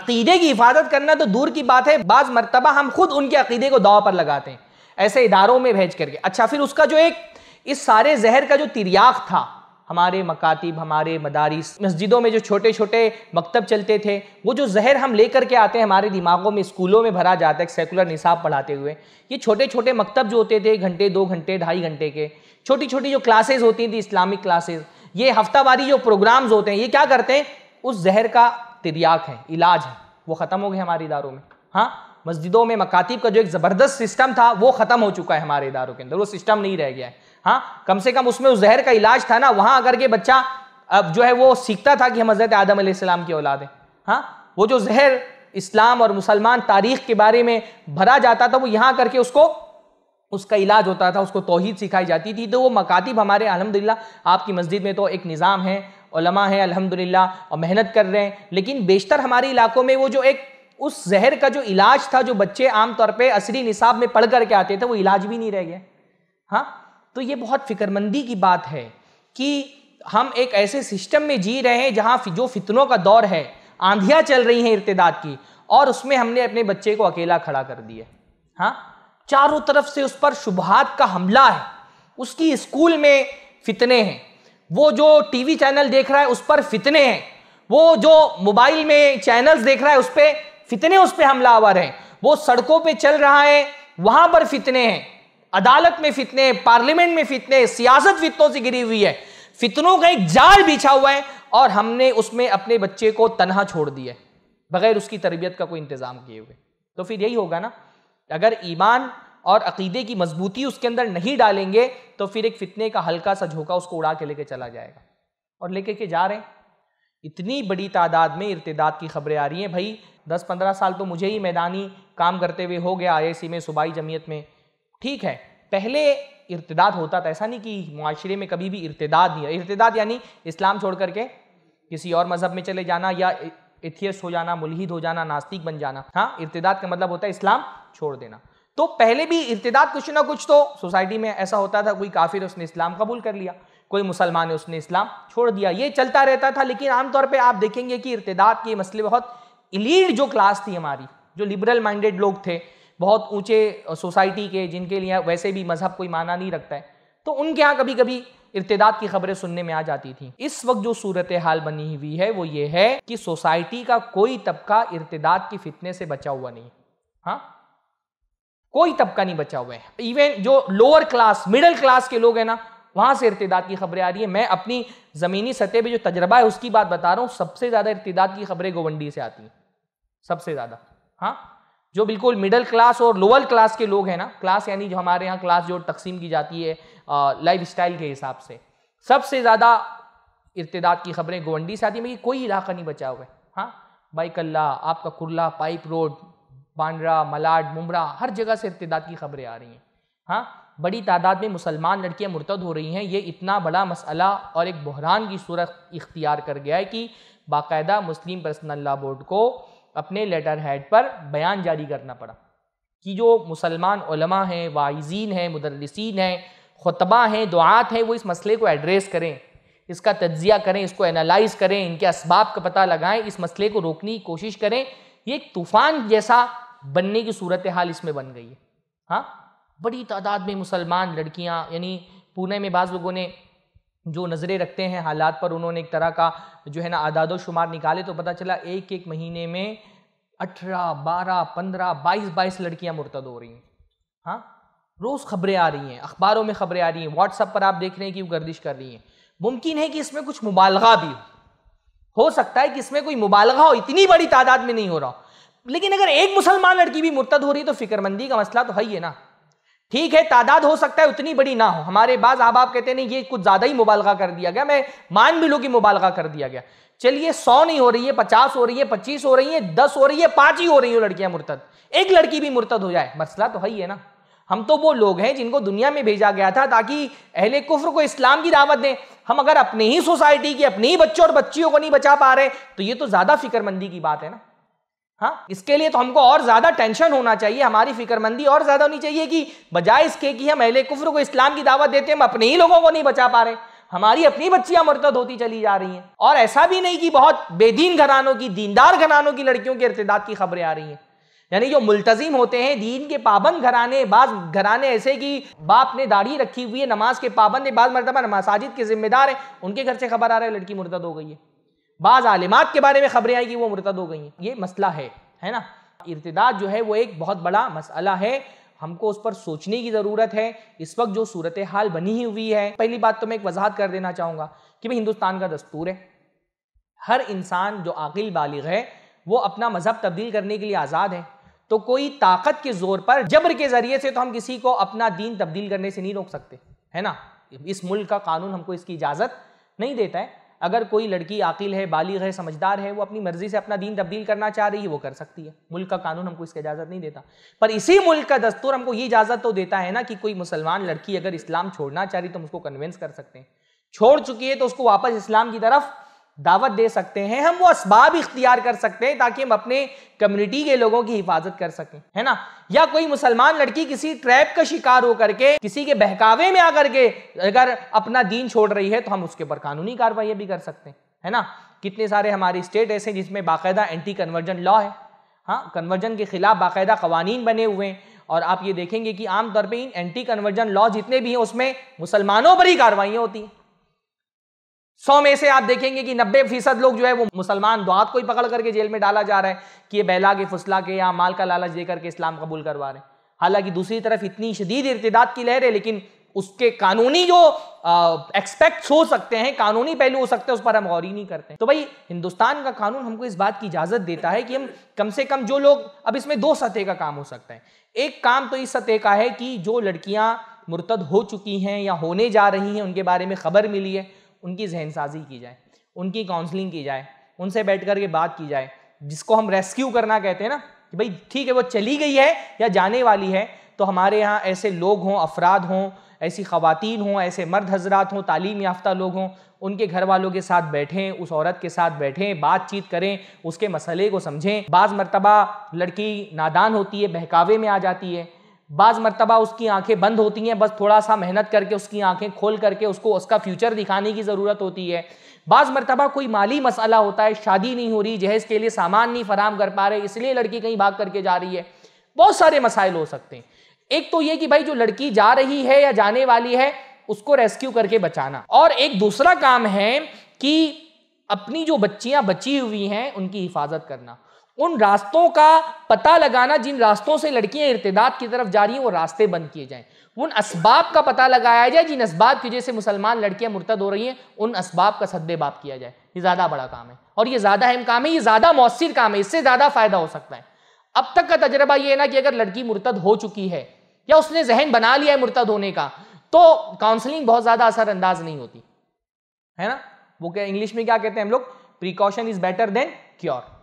अकीदे की हिफाजत करना तो दूर की बात है बाज़ मरतबा हम खुद उनके अकीदे को दाव पर लगाते हैं ऐसे इदारों में भेज करके अच्छा फिर उसका जो एक इस सारे जहर का जो तिरयाक था हमारे मकातिब हमारे मदारिस मस्जिदों में जो छोटे छोटे मकतब चलते थे वो जो जहर हम लेकर के आते हैं हमारे दिमागों में स्कूलों में भरा जाता है सेकुलर निसाब पढ़ाते हुए ये छोटे छोटे मकतब जो होते थे घंटे दो घंटे ढाई घंटे के छोटी छोटी जो क्लासेज होती थी इस्लामिक क्लासेज ये हफ्तावारी जो प्रोग्राम्स होते हैं ये क्या करते हैं उस जहर का तिरियाक है इलाज है वो ख़त्म हो गए हमारे इदारों में हाँ मस्जिदों में मकातिब का जो एक ज़बरदस्त सिस्टम था वो ख़त्म हो चुका है हमारे इदारों के अंदर वो सिस्टम नहीं रह गया है हाँ कम से कम उसमें उस जहर का इलाज था ना वहां अगर के बच्चा अब जो है वो सीखता था कि हम हजरत आदम आसमाम की औलाद है हाँ वो जो जहर इस्लाम और मुसलमान तारीख के बारे में भरा जाता था वो यहाँ करके उसको उसका इलाज होता था उसको तोहहीद सिखाई जाती थी तो वो मकातिब हमारे अलहमदिल्ला आपकी मस्जिद में तो एक निज़ाम है ओलमा है अलहमदिल्ला और मेहनत कर रहे हैं लेकिन बेशतर हमारे इलाकों में वो जो एक उस जहर का जो इलाज था जो बच्चे आमतौर पर असरी निसाब में पढ़ करके आते थे वो इलाज भी नहीं रह गया हाँ तो ये बहुत फिक्रमंदी की बात है कि हम एक ऐसे सिस्टम में जी रहे हैं जहाँ जो फितनों का दौर है आंधियाँ चल रही हैं इर्तदाद की और उसमें हमने अपने बच्चे को अकेला खड़ा कर दिया हाँ चारों तरफ से उस पर शुभहात का हमला है उसकी स्कूल में फितने हैं वो जो टीवी चैनल देख रहा है उस पर फितने हैं वो जो मोबाइल में चैनल्स देख रहा है उस पर फितने उस पर हमलावर हैं वो सड़कों पे चल रहा है वहाँ पर फितने हैं अदालत में फितने पार्लियामेंट में फितने सियासत फितों से गिरी हुई है फितनों का एक जाल बिछा हुआ है और हमने उसमें अपने बच्चे को तनहा छोड़ दिया है बगैर उसकी तरबियत का कोई इंतज़ाम किए हुए तो फिर यही होगा ना अगर ईमान और अकीदे की मजबूती उसके अंदर नहीं डालेंगे तो फिर एक फितने का हल्का सा झोंका उसको उड़ा के लेके चला जाएगा और लेके के जा रहे हैं इतनी बड़ी तादाद में इर्तदाद की खबरें आ रही हैं भाई दस पंद्रह साल तो मुझे ही मैदानी काम करते हुए हो गया आई में सूबाई जमीयत में ठीक है पहले इर्तदाद होता था ऐसा नहीं कि माशरे में कभी भी इर्तदाद नहीं इर्तदाद यानी इस्लाम छोड़ करके किसी और मज़हब में चले जाना या इथियस हो जाना मुलहिद हो जाना नास्तिक बन जाना हाँ इर्तदाद का मतलब होता है इस्लाम छोड़ देना तो पहले भी इर्तदाद कुछ ना कुछ तो सोसाइटी में ऐसा होता था कोई काफिर उसने इस्लाम कबूल कर लिया कोई मुसलमान है उसने इस्लाम छोड़ दिया ये चलता रहता था लेकिन आमतौर पर आप देखेंगे कि इर्तदाद के मसले बहुत इलीड जो क्लास थी हमारी जो लिबरल माइंडेड लोग थे बहुत ऊंचे सोसाइटी के जिनके लिए वैसे भी मज़हब कोई माना नहीं रखता है तो उनके यहाँ कभी कभी इर्तदाद की खबरें सुनने में आ जाती थी इस वक्त जो सूरत हाल बनी हुई है वो ये है कि सोसाइटी का कोई तबका इर्तदाद की फितने से बचा हुआ नहीं हाँ कोई तबका नहीं बचा हुआ है इवन जो लोअर क्लास मिडल क्लास के लोग हैं ना वहां से इर्तदाद की खबरें आ रही है मैं अपनी ज़मीनी सतह पर जो तजर्बा है उसकी बात बता रहा हूँ सबसे ज़्यादा इर्तदाद की खबरें गोवंडी से आती हैं सबसे ज़्यादा हाँ जो बिल्कुल मिडिल क्लास और लोअर क्लास के लोग हैं ना क्लास यानी जो हमारे यहाँ क्लास जो तकसीम की जाती है लाइफ स्टाइल के हिसाब से सबसे ज़्यादा इर्तदाद की खबरें गोवंडी से आती है कोई इलाका नहीं बचा हुआ है हाँ भाई कल्ला आपका कुरला पाइप रोड बांड्रा मलाड मुमरा हर जगह से इर्तदाद की खबरें आ रही हैं हाँ बड़ी तादाद में मुसलमान लड़कियां मुर्तद हो रही हैं ये इतना बड़ा मसला और एक बहरान की सूरत इख्तियार कर गया है कि बाकायदा मुस्लिम पर्सनल लॉ बोर्ड को अपने लेटर हेड पर बयान जारी करना पड़ा कि जो मुसलमान उलमा हैं वाइजीन हैं मदरसिन हैं खुतबा हैं दुआत हैं वो इस मसले को एड्रेस करें इसका तजिया करें इसको एनालाइज करें इनके इसबाब का पता लगाएं इस मसले को रोकने की कोशिश करें ये एक तूफ़ान जैसा बनने की सूरत हाल इसमें बन गई है हाँ बड़ी तादाद में मुसलमान लड़कियाँ यानी पुणे में बाज़ लोगों ने जो नज़रें रखते हैं हालात पर उन्होंने एक तरह का जो है ना आदाद शुमार निकाले तो पता चला एक एक महीने में अठारह बारह पंद्रह बाईस बाईस लड़कियां मुर्तद हो रही हैं हाँ रोज़ खबरें आ रही हैं अखबारों में खबरें आ रही हैं व्हाट्सअप पर आप देख रहे हैं कि वो गर्दिश कर रही हैं मुमकिन है कि इसमें कुछ मुबालगा भी हो हो सकता है कि इसमें कोई मुबालगा हो इतनी बड़ी तादाद में नहीं हो रहा लेकिन अगर एक मुसलमान लड़की भी मुर्तद हो रही है तो फिक्रमंदी का मसला तो है ही है ना ठीक है तादाद हो सकता है उतनी बड़ी ना हो हमारे बाद अब आप कहते नहीं ये कुछ ज्यादा ही मुबालगा कर दिया गया मैं मान भी लू कि मुबालगा कर दिया गया चलिए सौ नहीं हो रही है पचास हो रही है पच्चीस हो रही है दस हो रही है पांच ही हो रही हो लड़कियां मुर्तद एक लड़की भी मुर्तद हो जाए मसला तो है ही है ना हम तो वो लोग हैं जिनको दुनिया में भेजा गया था ताकि अहले कुफ्र को इस्लाम की दावत दें हम अगर अपने ही सोसाइटी की अपने ही बच्चों और बच्चियों को नहीं बचा पा रहे तो ये तो ज्यादा फिक्रमंदी की बात है ना हाँ इसके लिए तो हमको और ज्यादा टेंशन होना चाहिए हमारी फिक्रमंदी और ज्यादा होनी चाहिए कि बजाय इसके कि हम अहले कुफर को इस्लाम की दावत देते हैं हम अपने ही लोगों को नहीं बचा पा रहे हमारी अपनी बच्चियां मुर्तद होती चली जा रही हैं और ऐसा भी नहीं कि बहुत बेदीन घरानों की दीनदार घरानों की लड़कियों के इरतदाद की खबरें आ रही हैं यानी जो मुलतजिम होते हैं दीन के पाबंद घराने बाज घराने ऐसे कि बाप ने दाढ़ी रखी हुई है नमाज के पाबंद है बाज मरतबा मसाजिद के जिम्मेदार हैं उनके घर से खबर आ रहा है लड़की मुर्तद हो गई है बाज़ आलिमात के बारे में खबरें आई कि वो मुरतद हो गई हैं ये मसला है है ना इरतदाद जो है वो एक बहुत बड़ा मसला है हमको उस पर सोचने की ज़रूरत है इस वक्त जो सूरत हाल बनी ही हुई है पहली बात तो मैं एक वजाहत कर देना चाहूँगा कि भाई हिंदुस्तान का दस्तूर है हर इंसान जो आकिल बालिग है वो अपना मज़हब तब्दील करने के लिए आज़ाद है तो कोई ताकत के ज़ोर पर जबर के ज़रिए से तो हम किसी को अपना दीन तब्दील करने से नहीं रोक सकते है ना इस मुल्क का कानून हमको इसकी इजाज़त नहीं देता है अगर कोई लड़की आकिल है बालिग है समझदार है वो अपनी मर्जी से अपना दीन तब्दील करना चाह रही है वो कर सकती है मुल्क का कानून हमको इसकी इजाज़त नहीं देता पर इसी मुल्क का दस्तूर हमको ये इजाज़त तो देता है ना कि कोई मुसलमान लड़की अगर इस्लाम छोड़ना चाह रही तो हम उसको कन्विंस कर सकते हैं छोड़ चुकी है तो उसको वापस इस्लाम की तरफ दावत दे सकते हैं हम वो इसबाब इख्तियार कर सकते हैं ताकि हम अपने कम्युनिटी के लोगों की हिफाजत कर सकें है ना या कोई मुसलमान लड़की किसी ट्रैप का शिकार हो करके किसी के बहकावे में आकर के अगर अपना दीन छोड़ रही है तो हम उसके ऊपर कानूनी कार्रवाई भी कर सकते हैं है ना कितने सारे हमारे स्टेट ऐसे हैं जिसमें बाकायदा एंटी कन्वर्जन लॉ है हाँ कन्वर्जन के खिलाफ बाकायदा कवानीन बने हुए हैं और आप ये देखेंगे कि आमतौर पर इन एंटी कन्वर्जन लॉ जितने भी हैं उसमें मुसलमानों पर ही कार्रवाइयाँ होती हैं सौ में से आप देखेंगे कि नब्बे फीसद लोग जो है वो मुसलमान दुआत को ही पकड़ करके जेल में डाला जा रहा है कि ये बहला के फुसला के या माल का लालच दे करके इस्लाम कबूल करवा रहे हैं हालांकि दूसरी तरफ इतनी शदीद इर्तदाद की लहर है लेकिन उसके कानूनी जो एक्सपेक्ट हो सकते हैं कानूनी पहलू हो सकते हैं उस पर हम गौर ही नहीं करते तो भाई हिंदुस्तान का कानून हमको इस बात की इजाज़त देता है कि हम कम से कम जो लोग अब इसमें दो सतह का काम हो सकता है एक काम तो इस सतह का है कि जो लड़कियां मुर्तद हो चुकी हैं या होने जा रही हैं उनके बारे में खबर मिली है उनकी जहन साजी की जाए उनकी काउंसलिंग की जाए उनसे बैठ करके बात की जाए जिसको हम रेस्क्यू करना कहते हैं ना कि भाई ठीक है वो चली गई है या जाने वाली है तो हमारे यहाँ ऐसे लोग हों अफराद हों ऐसी ख़वातीन हों ऐसे मर्द हजरात हों तालीम याफ्ता लोग हों उनके घर वालों के साथ बैठें उस औरत के साथ बैठें बातचीत करें उसके मसले को समझें बाज़ मरतबा लड़की नादान होती है बहकावे में आ जाती है बाज़ मरतबा उसकी आंखें बंद होती हैं बस थोड़ा सा मेहनत करके उसकी आंखें खोल करके उसको उसका फ्यूचर दिखाने की ज़रूरत होती है बाज़ मरतबा कोई माली मसला होता है शादी नहीं हो रही जहेज़ के लिए सामान नहीं फराम कर पा रहे इसलिए लड़की कहीं भाग करके जा रही है बहुत सारे मसाइल हो सकते हैं एक तो ये कि भाई जो लड़की जा रही है या जाने वाली है उसको रेस्क्यू करके बचाना और एक दूसरा काम है कि अपनी जो बच्चियाँ बची हुई हैं उनकी हिफाजत करना उन रास्तों का पता लगाना जिन रास्तों से लड़कियां इर्तदाद की तरफ जा रही हैं वो रास्ते बंद किए जाएं उन असबाब का पता लगाया जाए जिन असबाब की वजह से मुसलमान लड़कियां मुर्तद हो रही हैं उन असबाब का सद्देबाब किया जाए ये ज़्यादा बड़ा काम है और ये ज़्यादा अहम काम है ये ज़्यादा मौसर काम है इससे ज़्यादा फ़ायदा हो सकता है अब तक का तजर्बा ये है ना कि अगर लड़की मुर्तद हो चुकी है या उसने जहन बना लिया है मुर्तद होने का तो काउंसलिंग बहुत ज़्यादा असरअंदाज नहीं होती है ना वो क्या इंग्लिश में क्या कहते हैं हम लोग precaution is better than cure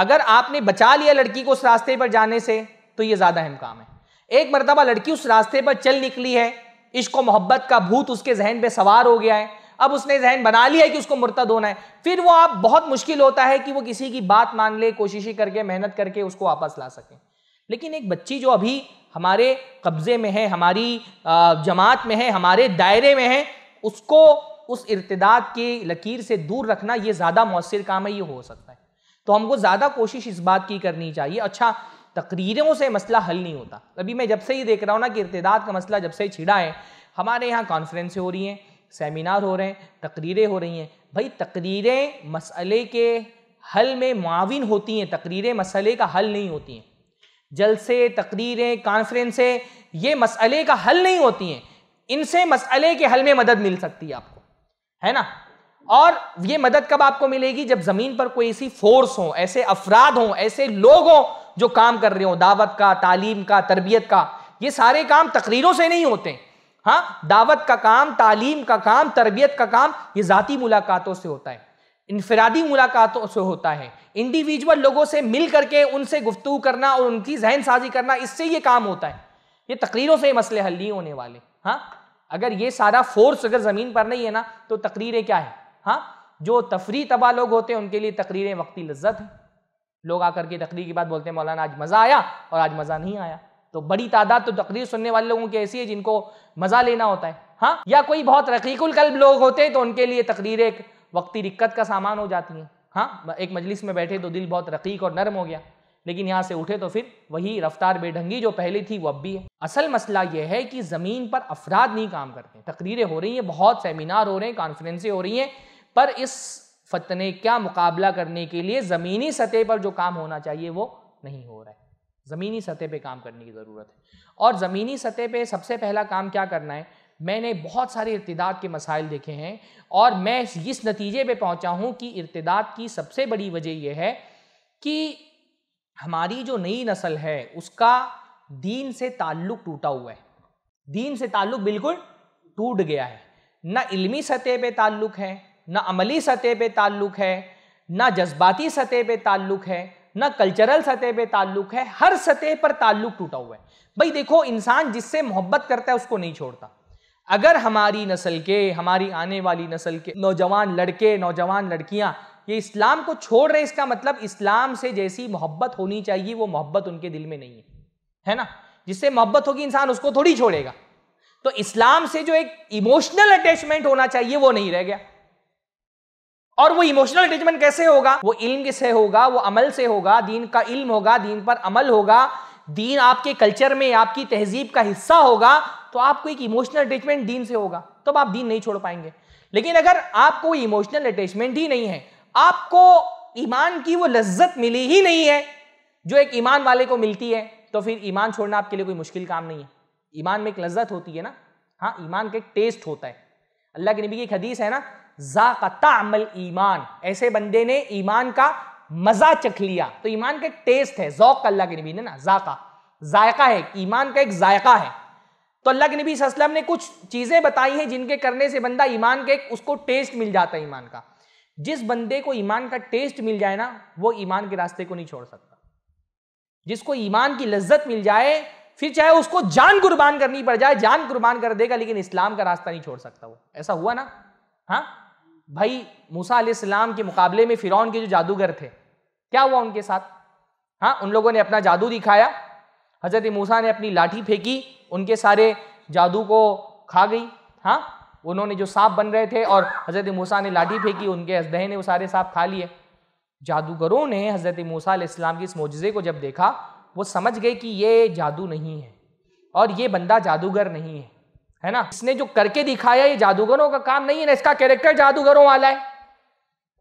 अगर आपने बचा लिया लड़की को उस रास्ते पर जाने से तो ये ज्यादा अहम काम है एक मरतबा लड़की उस रास्ते पर चल निकली है इश्को मोहब्बत का भूत उसके जहन पे सवार हो गया है अब उसने जहन बना लिया है कि उसको मुर्तद होना है फिर वो आप बहुत मुश्किल होता है कि वो किसी की बात मान ले कोशिशें करके मेहनत करके उसको वापस ला सकें लेकिन एक बच्ची जो अभी हमारे कब्ज़े में है हमारी जमात में है हमारे दायरे में है उसको उस इर्तदाद की लकीर से दूर रखना ये ज़्यादा मौसर काम है ये हो सकता है तो हमको ज़्यादा कोशिश इस बात की करनी चाहिए अच्छा तकरीरों से मसला हल नहीं होता अभी मैं जब से ही देख रहा हूँ ना कि इर्तदाद का मसला जब से छिड़ा है हमारे यहाँ कॉन्फ्रेंसें हो रही हैं सेमिनार हो रहे हैं तकरीरें हो रही हैं भाई तकरीरें मसले के हल में माविन होती हैं तकरीरें मसले का हल नहीं होती हैं जलसे तकरीरें कॉन्फ्रेंसें ये मसले का हल नहीं होती हैं इनसे मसले के हल में मदद मिल सकती है आपको है ना और ये मदद कब आपको मिलेगी जब जमीन पर कोई ऐसी फोर्स हो ऐसे अफराद हो ऐसे लोग हों जो काम कर रहे हो दावत का तालीम का तरबियत का ये सारे काम तकरीरों से नहीं होते हाँ दावत का काम तालीम का काम तरबियत का काम ये ज़ाती मुलाकातों से होता है इनफरादी मुलाकातों से होता है इंडिविजुअल लोगों से मिल करके उनसे गुफ्तु करना और उनकी जहन साजी करना इससे ये काम होता है ये तकरीरों से मसले हल नहीं होने वाले हाँ अगर ये सारा फोर्स अगर ज़मीन पर नहीं है ना तो तकरीरें क्या है हाँ जो तफरी तबाह लोग होते हैं उनके लिए तकरीरें वक्ती लज्जत हैं लोग आकर के तकरीर के बाद बोलते हैं मौलाना आज मज़ा आया और आज मज़ा नहीं आया तो बड़ी तादाद तो तकरीर सुनने वाले लोगों की ऐसी है जिनको मज़ा लेना होता है हाँ या कोई बहुत रकीकुल कल्ब लोग होते हैं तो उनके लिए तकरीरें एक वक्ती दिक्कत का सामान हो जाती हैं हाँ एक मजलिस में बैठे तो दिल बहुत रकीक और नरम हो गया लेकिन यहाँ से उठे तो फिर वही रफ्तार बेढंगी जो पहले थी वो अब भी है असल मसला यह है कि ज़मीन पर अफराद नहीं काम करते तकरीरें हो रही हैं बहुत सेमिनार हो रहे हैं कॉन्फ्रेंसें हो रही हैं पर इस फतने का मुकाबला करने के लिए ज़मीनी सतह पर जो काम होना चाहिए वो नहीं हो रहा है ज़मीनी सतह पे काम करने की ज़रूरत है और ज़मीनी सतह पे सबसे पहला काम क्या करना है मैंने बहुत सारे इर्तदाद के मसाइल देखे हैं और मैं इस नतीजे पे पहुंचा हूं कि इर्तदाद की सबसे बड़ी वजह यह है कि हमारी जो नई नस्ल है उसका दीन से ताल्लुक़ टूटा हुआ है दीन से ताल्लुक़ बिल्कुल टूट गया है ना इल्मी सतह पे ताल्लुक़ है ना अमली सतह पे ताल्लुक़ है ना जज्बाती सतह पे ताल्लुक़ है ना कल्चरल सतह पे ताल्लुक़ है हर सतह पर ताल्लुक़ टूटा हुआ है भाई देखो इंसान जिससे मोहब्बत करता है उसको नहीं छोड़ता अगर हमारी नस्ल के हमारी आने वाली नस्ल के नौजवान लड़के नौजवान लड़कियां ये इस्लाम को छोड़ रहे इसका मतलब इस्लाम से जैसी मोहब्बत होनी चाहिए वो मोहब्बत उनके दिल में नहीं है है ना जिससे मोहब्बत होगी इंसान उसको थोड़ी छोड़ेगा तो इस्लाम से जो एक इमोशनल अटैचमेंट होना चाहिए वो नहीं रह गया और वो इमोशनल अटैचमेंट कैसे होगा वो इल्म से होगा वो अमल से होगा दीन का इल्म होगा दीन पर अमल होगा दीन आपके कल्चर में आपकी तहजीब का हिस्सा होगा तो आपको एक इमोशनल अटैचमेंट दीन से होगा तब तो आप दीन नहीं छोड़ पाएंगे लेकिन अगर आपको इमोशनल अटैचमेंट ही नहीं है आपको ईमान की वो लज्जत मिली ही नहीं है जो एक ईमान वाले को मिलती है तो फिर ईमान छोड़ना आपके लिए कोई मुश्किल काम नहीं है ईमान में एक लज्जत होती है ना हाँ ईमान का एक टेस्ट होता है अल्लाह के नबी की एक हदीस है ना जाकतामल ईमान ऐसे बंदे ने ईमान का मजा चख लिया तो ईमान का एक टेस्ट है जौक अल्लाह के नबी ने ना जाका जायका है ईमान का एक जायका है तो अल्लाह के नबी वसल्लम ने कुछ चीज़ें बताई हैं जिनके करने से बंदा ईमान के उसको टेस्ट मिल जाता है ईमान का जिस बंदे को ईमान का टेस्ट मिल जाए ना वो ईमान के रास्ते को नहीं छोड़ सकता जिसको ईमान की लज्जत मिल जाए फिर चाहे उसको जान कुर्बान करनी पड़ जाए जान कुर्बान कर देगा लेकिन इस्लाम का रास्ता नहीं छोड़ सकता वो ऐसा हुआ ना हाँ भाई मूसा आसमाम के मुकाबले में फ़िरौन के जो जादूगर थे क्या हुआ उनके साथ हाँ उन लोगों ने अपना जादू दिखाया हज़रत मूसा ने अपनी लाठी फेंकी उनके सारे जादू को खा गई हाँ उन्होंने जो सांप बन रहे थे और हज़रत मूसा ने लाठी फेंकी उनके अजदहे ने वो सारे सांप खा लिए जादूगरों ने हज़रत मूसा इस्लाम के इस मोजे को जब देखा वो समझ गए कि ये जादू नहीं है और ये बंदा जादूगर नहीं है है ना इसने जो करके दिखाया ये जादूगरों का काम नहीं है ना इसका कैरेक्टर जादूगरों वाला है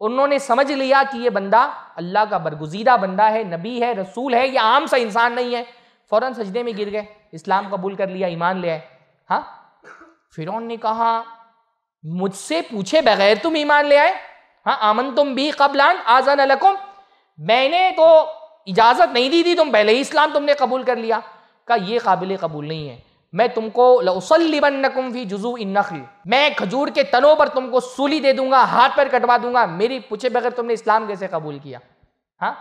उन्होंने समझ लिया कि ये बंदा अल्लाह का बरगुजीदा बंदा है नबी है रसूल है या आम सा इंसान नहीं है फ़ौरन सजदे में गिर गए इस्लाम कबूल कर लिया ईमान ले आए हाँ फिर ने कहा मुझसे पूछे बगैर तुम ईमान ले आए हाँ आमन तुम भी कबलान आजन अलकुम मैंने तो इजाज़त नहीं दी थी तुम पहले ही इस्लाम तुमने कबूल कर लिया का ये काबिल कबूल नहीं है मैं तुमको फी जुजू इन नखल मैं खजूर के तनों पर तुमको सूली दे दूंगा हाथ पर कटवा दूंगा मेरी पूछे बगैर तुमने इस्लाम कैसे कबूल किया हाँ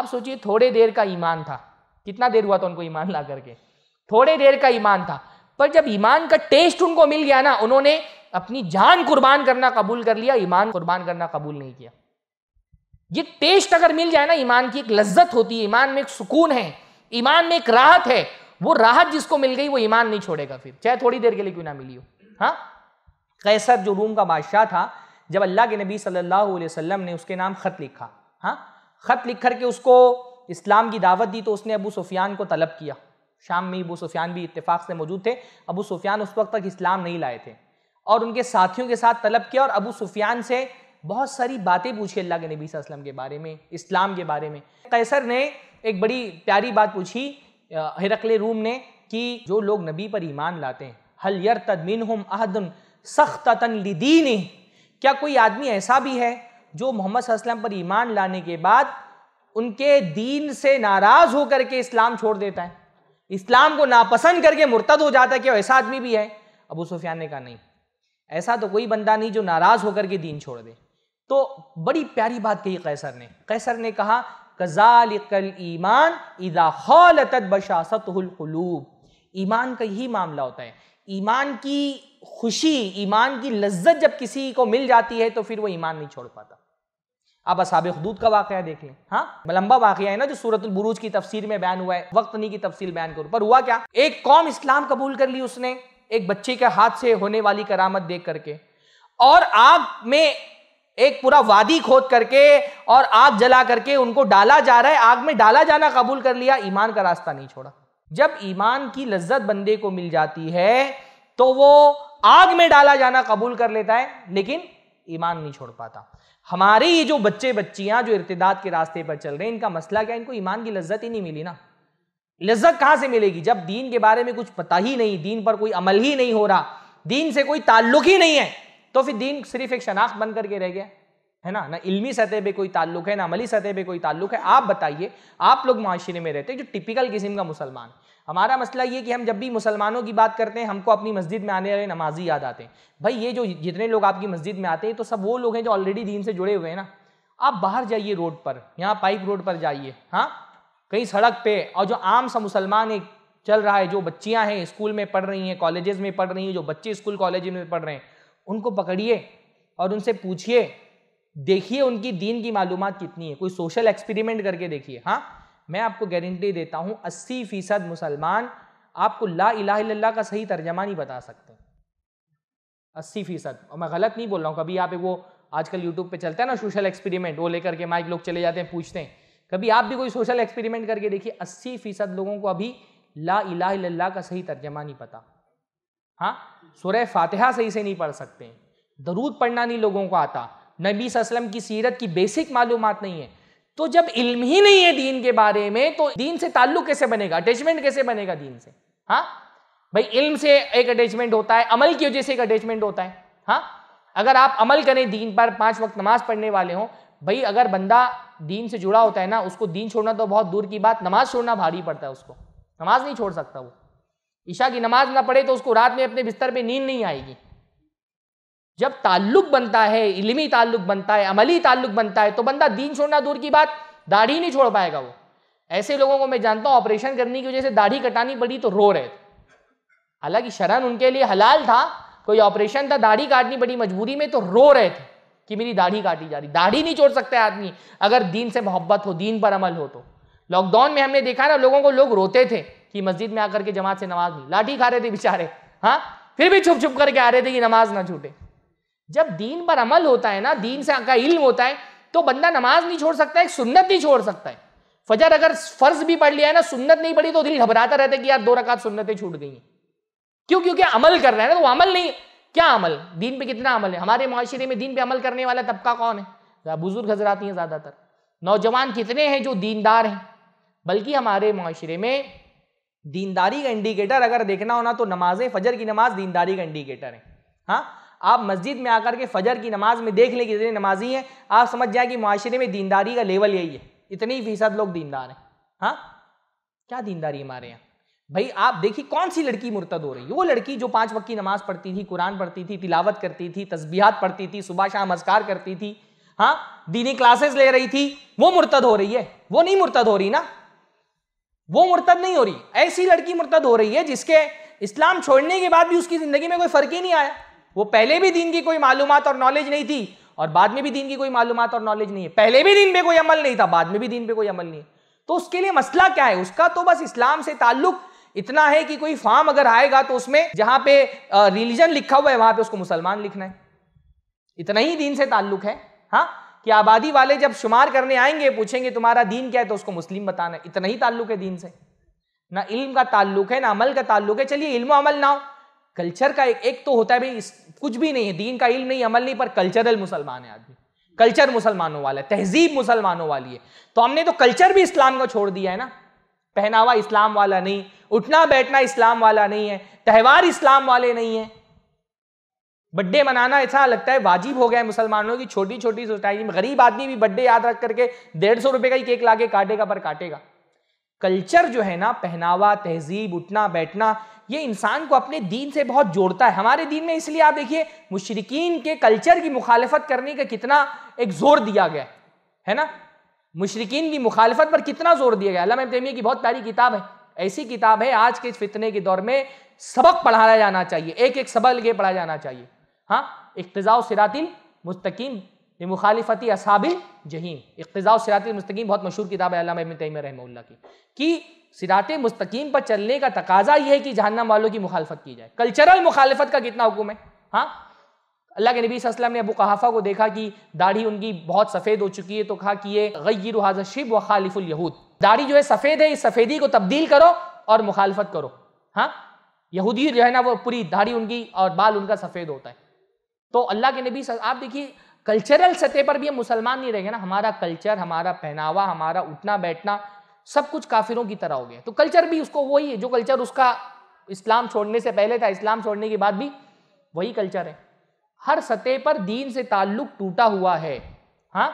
आप सोचिए थोड़े देर का ईमान था कितना देर हुआ था उनको ईमान ला करके थोड़े देर का ईमान था पर जब ईमान का टेस्ट उनको मिल गया ना उन्होंने अपनी जान कुर्बान करना कबूल कर लिया ईमान कुर्बान करना कबूल नहीं किया ये टेस्ट अगर मिल जाए ना ईमान की एक लज्जत होती है ईमान में एक सुकून है ईमान में एक राहत है वो राहत जिसको मिल गई वो ईमान नहीं छोड़ेगा फिर चाहे थोड़ी देर के लिए क्यों ना मिली हो हाँ कैसर जो रूम का बादशाह था जब अल्लाह के नबी सल्लल्लाहु अलैहि वसल्लम ने उसके नाम ख़त लिखा हाँ ख़त लिख करके उसको इस्लाम की दावत दी तो उसने अबू सुफियान को तलब किया शाम में अबू सुफियान भी इतफाक़ से मौजूद थे अबू सुफियान उस वक्त तक इस्लाम नहीं लाए थे और उनके साथियों के साथ तलब किया और अबू सुफियान से बहुत सारी बातें पूछी अल्लाह के नबी वसल्लम के बारे में इस्लाम के बारे में कैसर ने एक बड़ी प्यारी बात पूछी हिरकल रूम ने कि जो लोग नबी पर ईमान लाते हैं हल यर तदमिन हम अहदन सख्त तनदीन क्या कोई आदमी ऐसा भी है जो मोहम्मद वसल्लम पर ईमान लाने के बाद उनके दीन से नाराज़ होकर के इस्लाम छोड़ देता है इस्लाम को नापसंद करके मुर्तद हो जाता है कि ऐसा आदमी भी है अबू सुफियान ने कहा नहीं ऐसा तो कोई बंदा नहीं जो नाराज़ होकर के दीन छोड़ दे तो बड़ी प्यारी बात कही कैसर ने कैसर ने कहा कजालिकल ईमान इदा खलत ईमान का यही मामला होता है ईमान की खुशी ईमान की लज्जत जब किसी को मिल जाती है तो फिर वो ईमान नहीं छोड़ पाता आप असाब खदूद का वाक़ देख लें हाँ लंबा वाक़ है ना जो सूरत बुरूज की तफसीर में बयान हुआ है वक्त नहीं की तफसील बयान करूँ पर हुआ क्या एक कौम इस्लाम कबूल कर ली उसने एक बच्चे के हाथ से होने वाली करामत देख करके और आग में एक पूरा वादी खोद करके और आग जला करके उनको डाला जा रहा है आग में डाला जाना कबूल कर लिया ईमान का रास्ता नहीं छोड़ा जब ईमान की लज्जत बंदे को मिल जाती है तो वो आग में डाला जाना कबूल कर लेता है लेकिन ईमान नहीं छोड़ पाता हमारे ये जो बच्चे बच्चियां जो इर्तदाद के रास्ते पर चल रहे हैं इनका मसला क्या इनको ईमान की लज्जत ही नहीं मिली ना लज्जत कहाँ से मिलेगी जब दीन के बारे में कुछ पता ही नहीं दीन पर कोई अमल ही नहीं हो रहा दीन से कोई ताल्लुक ही नहीं है तो फिर दीन सिर्फ एक शनाख्त बन करके रह गया है ना ना इल्मी सतह पे कोई ताल्लुक है ना अमली सतह पे कोई ताल्लुक है आप बताइए आप लोग माशरे में रहते हैं जो टिपिकल किस्म का मुसलमान हमारा मसला ये कि हम जब भी मुसलमानों की बात करते हैं हमको अपनी मस्जिद में आने वाले नमाजी याद आते हैं भाई ये जो जितने लोग आपकी मस्जिद में आते हैं तो सब वो लोग हैं जो ऑलरेडी दीन से जुड़े हुए हैं ना आप बाहर जाइए रोड पर यहाँ पाइप रोड पर जाइए हाँ कहीं सड़क पर और जो आम सा मुसलमान एक चल रहा है जो बच्चियाँ हैं स्कूल में पढ़ रही हैं कॉलेज में पढ़ रही हैं जो बच्चे स्कूल कॉलेज में पढ़ रहे हैं उनको पकड़िए और उनसे पूछिए देखिए उनकी दीन की मालूम कितनी है कोई सोशल एक्सपेरिमेंट करके देखिए हाँ मैं आपको गारंटी देता हूँ अस्सी फीसद मुसलमान आपको ला इला का सही तर्जमा नहीं बता सकते अस्सी फीसद और मैं गलत नहीं बोल रहा हूँ कभी आप वो आजकल यूट्यूब पे चलता है ना सोशल एक्सपेरिमेंट वो लेकर के माइक लोग चले जाते हैं पूछते हैं कभी आप भी कोई सोशल एक्सपेरिमेंट करके देखिए अस्सी फीसद लोगों को अभी ला इला का सही तर्जमा नहीं पता हाँ सुरह फातिहा सही से नहीं पढ़ सकते दरूद पढ़ना नहीं लोगों को आता नबी वसल्लम की सीरत की बेसिक मालूम नहीं है तो जब इल्म ही नहीं है दीन के बारे में तो दीन से ताल्लुक कैसे बनेगा अटैचमेंट कैसे बनेगा दीन से हाँ भाई इल्म से एक अटैचमेंट होता है अमल की वजह से एक अटैचमेंट होता है हाँ अगर आप अमल करें दीन पर पांच वक्त नमाज पढ़ने वाले हों भाई अगर बंदा दीन से जुड़ा होता है ना उसको दीन छोड़ना तो बहुत दूर की बात नमाज छोड़ना भारी पड़ता है उसको नमाज नहीं छोड़ सकता वो ईशा की नमाज ना पढ़े तो उसको रात में अपने बिस्तर पे नींद नहीं आएगी जब ताल्लुक बनता है इलमी ताल्लुक बनता है अमली ताल्लुक बनता है तो बंदा दीन छोड़ना दूर की बात दाढ़ी नहीं छोड़ पाएगा वो ऐसे लोगों को मैं जानता हूँ ऑपरेशन करने की वजह से दाढ़ी कटानी पड़ी तो रो रहे थे हालांकि शरण उनके लिए हलाल था कोई ऑपरेशन था दाढ़ी काटनी पड़ी मजबूरी में तो रो रहे थे कि मेरी दाढ़ी काटी जा रही दाढ़ी नहीं छोड़ सकते आदमी अगर दीन से मोहब्बत हो दीन पर अमल हो तो लॉकडाउन में हमने देखा ना लोगों को लोग रोते थे कि मस्जिद में आकर के जमात से नमाज नहीं लाठी खा रहे थे बेचारे हाँ फिर भी छुप छुप करके आ रहे थे कि नमाज ना छूटे जब दीन पर अमल होता है ना दीन से का इल्म होता है तो बंदा नमाज नहीं छोड़ सकता है सुन्नत नहीं छोड़ सकता है फजर अगर फर्ज भी पढ़ लिया है ना सुन्नत नहीं पढ़ी तो दिल घबराता रहता है कि यार दो रकात सुन्नतें छूट गई हैं क्यों क्योंकि अमल कर रहा है ना तो अमल नहीं क्या अमल दीन पे कितना अमल है हमारे माशरे में दीन पे अमल करने वाला तबका कौन है बुजुर्ग हजराती हैं ज़्यादातर नौजवान कितने हैं जो दीनदार हैं बल्कि हमारे माशरे में दीनदारी का इंडिकेटर अगर देखना होना तो नमाजें फजर की नमाज दीनदारी का इंडिकेटर है हाँ आप मस्जिद में आकर के फजर की नमाज में देख लें कितने नमाजी हैं आप समझ जाए कि माशरे में दीनदारी का लेवल यही है इतनी फीसद लोग दीनदार हैं हाँ क्या दीनदारी हमारे यहाँ भाई आप देखिए कौन सी लड़की मुर्तद हो रही है वो लड़की जो पांच वक्त की नमाज पढ़ती थी कुरान पढ़ती थी तिलावत करती थी तस्बीहात पढ़ती थी सुबह शाम अजकार करती थी हाँ दीनी क्लासेस ले रही थी वो मुर्तद हो रही है वो नहीं मुर्तद हो रही ना वो मुर्तद नहीं हो रही ऐसी लड़की मुर्तद हो रही है जिसके इस्लाम छोड़ने के बाद भी उसकी ज़िंदगी में कोई फ़र्क ही नहीं आया वो पहले भी दीन की कोई मालूम और नॉलेज नहीं थी और बाद में भी दीन की कोई मालूम और नॉलेज नहीं है पहले भी दिन पर कोई अमल नहीं था बाद में भी दिन पर कोई अमल नहीं है तो उसके लिए मसला क्या है उसका तो बस इस्लाम से ताल्लुक इतना है कि कोई फार्म अगर आएगा तो उसमें जहां पे रिलीजन लिखा हुआ है वहां पे उसको मुसलमान लिखना है इतना ही दीन से ताल्लुक है हाँ कि आबादी वाले जब शुमार करने आएंगे पूछेंगे तुम्हारा दीन क्या है तो उसको मुस्लिम बताना इतना ही ताल्लुक है दीन से ना इल्म का ताल्लुक है ना अमल का ताल्लुक है चलिए इल्म अमल ना हो कल्चर का एक, एक तो होता है भाई कुछ भी नहीं है दीन का इल्म नहीं अमल नहीं पर कल्चरल मुसलमान है आदमी कल्चर मुसलमानों वाला है तहजीब मुसलमानों वाली है तो हमने तो कल्चर भी इस्लाम को छोड़ दिया है ना पहनावा इस्लाम वाला नहीं उठना बैठना इस्लाम वाला नहीं है त्यौहार इस्लाम वाले नहीं है बर्थडे मनाना ऐसा लगता है वाजिब हो गया है मुसलमानों की छोटी छोटी सोसाइटी में गरीब आदमी भी बर्थडे याद रख करके डेढ़ सौ रुपये का ही केक ला के काटेगा पर काटेगा कल्चर जो है ना पहनावा तहजीब उठना बैठना ये इंसान को अपने दीन से बहुत जोड़ता है हमारे दीन में इसलिए आप देखिए मुशरकिन के कल्चर की मुखालफत करने का कितना एक जोर दिया गया है ना मुशरकिन की मुखालफत पर कितना जोर दिया गया अल्लाह तैमिया की बहुत प्यारी किताब है ऐसी किताब है आज के इस फितने के दौर में सबक पढ़ाया जाना चाहिए एक एक सबक लेके पढ़ाया जाना चाहिए हाँ इकतज़ा सिरातिल मुस्तकीम मुखालफती असाबिल जहीम इकतज़ा सिरातिल मुस्तकीम बहुत मशहूर किताब है अलामा तैम रहमल की कि सिरात मुस्तकीम पर चलने का तकाजा यह है कि जहन्नम वालों की मुखालफत की जाए कल्चरल मुखालफत का कितना हुक्म है हाँ अल्लाह के नबी वसल्लम ने अबू कहाफ़ा को देखा कि दाढ़ी उनकी बहुत सफ़ेद हो चुकी है तो कहा कि ये गैर शिब व खालिफुल यहूद दाढ़ी जो है सफ़ेद है इस सफ़ेदी को तब्दील करो और मुखालफत करो हाँ यहूदी जो है ना वो पूरी दाढ़ी उनकी और बाल उनका सफ़ेद होता है तो अल्लाह के नबी आप देखिए कल्चरल सतह पर भी हम मुसलमान नहीं रहेंगे ना हमारा कल्चर हमारा पहनावा हमारा उठना बैठना सब कुछ काफिरों की तरह हो गया तो कल्चर भी उसको वही है जो कल्चर उसका इस्लाम छोड़ने से पहले था इस्लाम छोड़ने के बाद भी वही कल्चर है हर सतह पर दीन से ताल्लुक टूटा हुआ है हाँ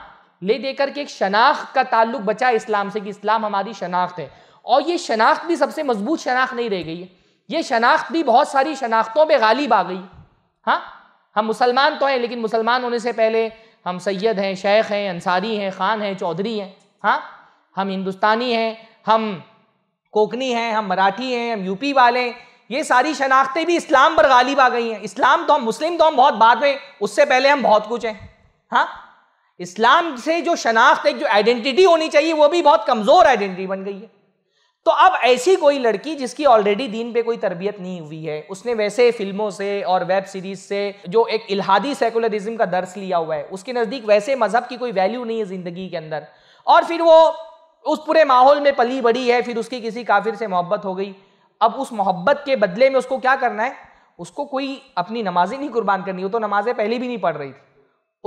ले देकर के एक शनाख्त का ताल्लुक बचा इस्लाम से कि इस्लाम हमारी शनाख्त है और ये शनाख्त भी सबसे मजबूत शनाख्त नहीं रह गई है ये शनाख्त भी बहुत सारी शनाख्तों पर गालिब आ गई हाँ हम मुसलमान तो हैं लेकिन मुसलमान होने से पहले हम सैयद हैं शेख हैं अंसारी हैं खान हैं चौधरी हैं हाँ हम हिंदुस्तानी हैं हम कोकनी हैं हम मराठी हैं हम यूपी वाले हैं ये सारी शनाख्तें भी इस्लाम पर गालिब आ गई हैं इस्लाम तो हम मुस्लिम तो हम बहुत बाद में उससे पहले हम बहुत कुछ हैं हाँ इस्लाम से जो शनाख्त एक जो आइडेंटिटी होनी चाहिए वो भी बहुत कमज़ोर आइडेंटिटी बन गई है तो अब ऐसी कोई लड़की जिसकी ऑलरेडी दीन पे कोई तरबियत नहीं हुई है उसने वैसे फिल्मों से और वेब सीरीज से जो एक इलाहादी सेकुलरिज्म का दर्स लिया हुआ है उसके नज़दीक वैसे मजहब की कोई वैल्यू नहीं है ज़िंदगी के अंदर और फिर वो उस पूरे माहौल में पली बड़ी है फिर उसकी किसी काफिर से मोहब्बत हो गई अब उस मोहब्बत के बदले में उसको क्या करना है उसको कोई अपनी नमाजें नहीं कुर्बान करनी वो तो नमाजें पहले भी नहीं पढ़ रही थी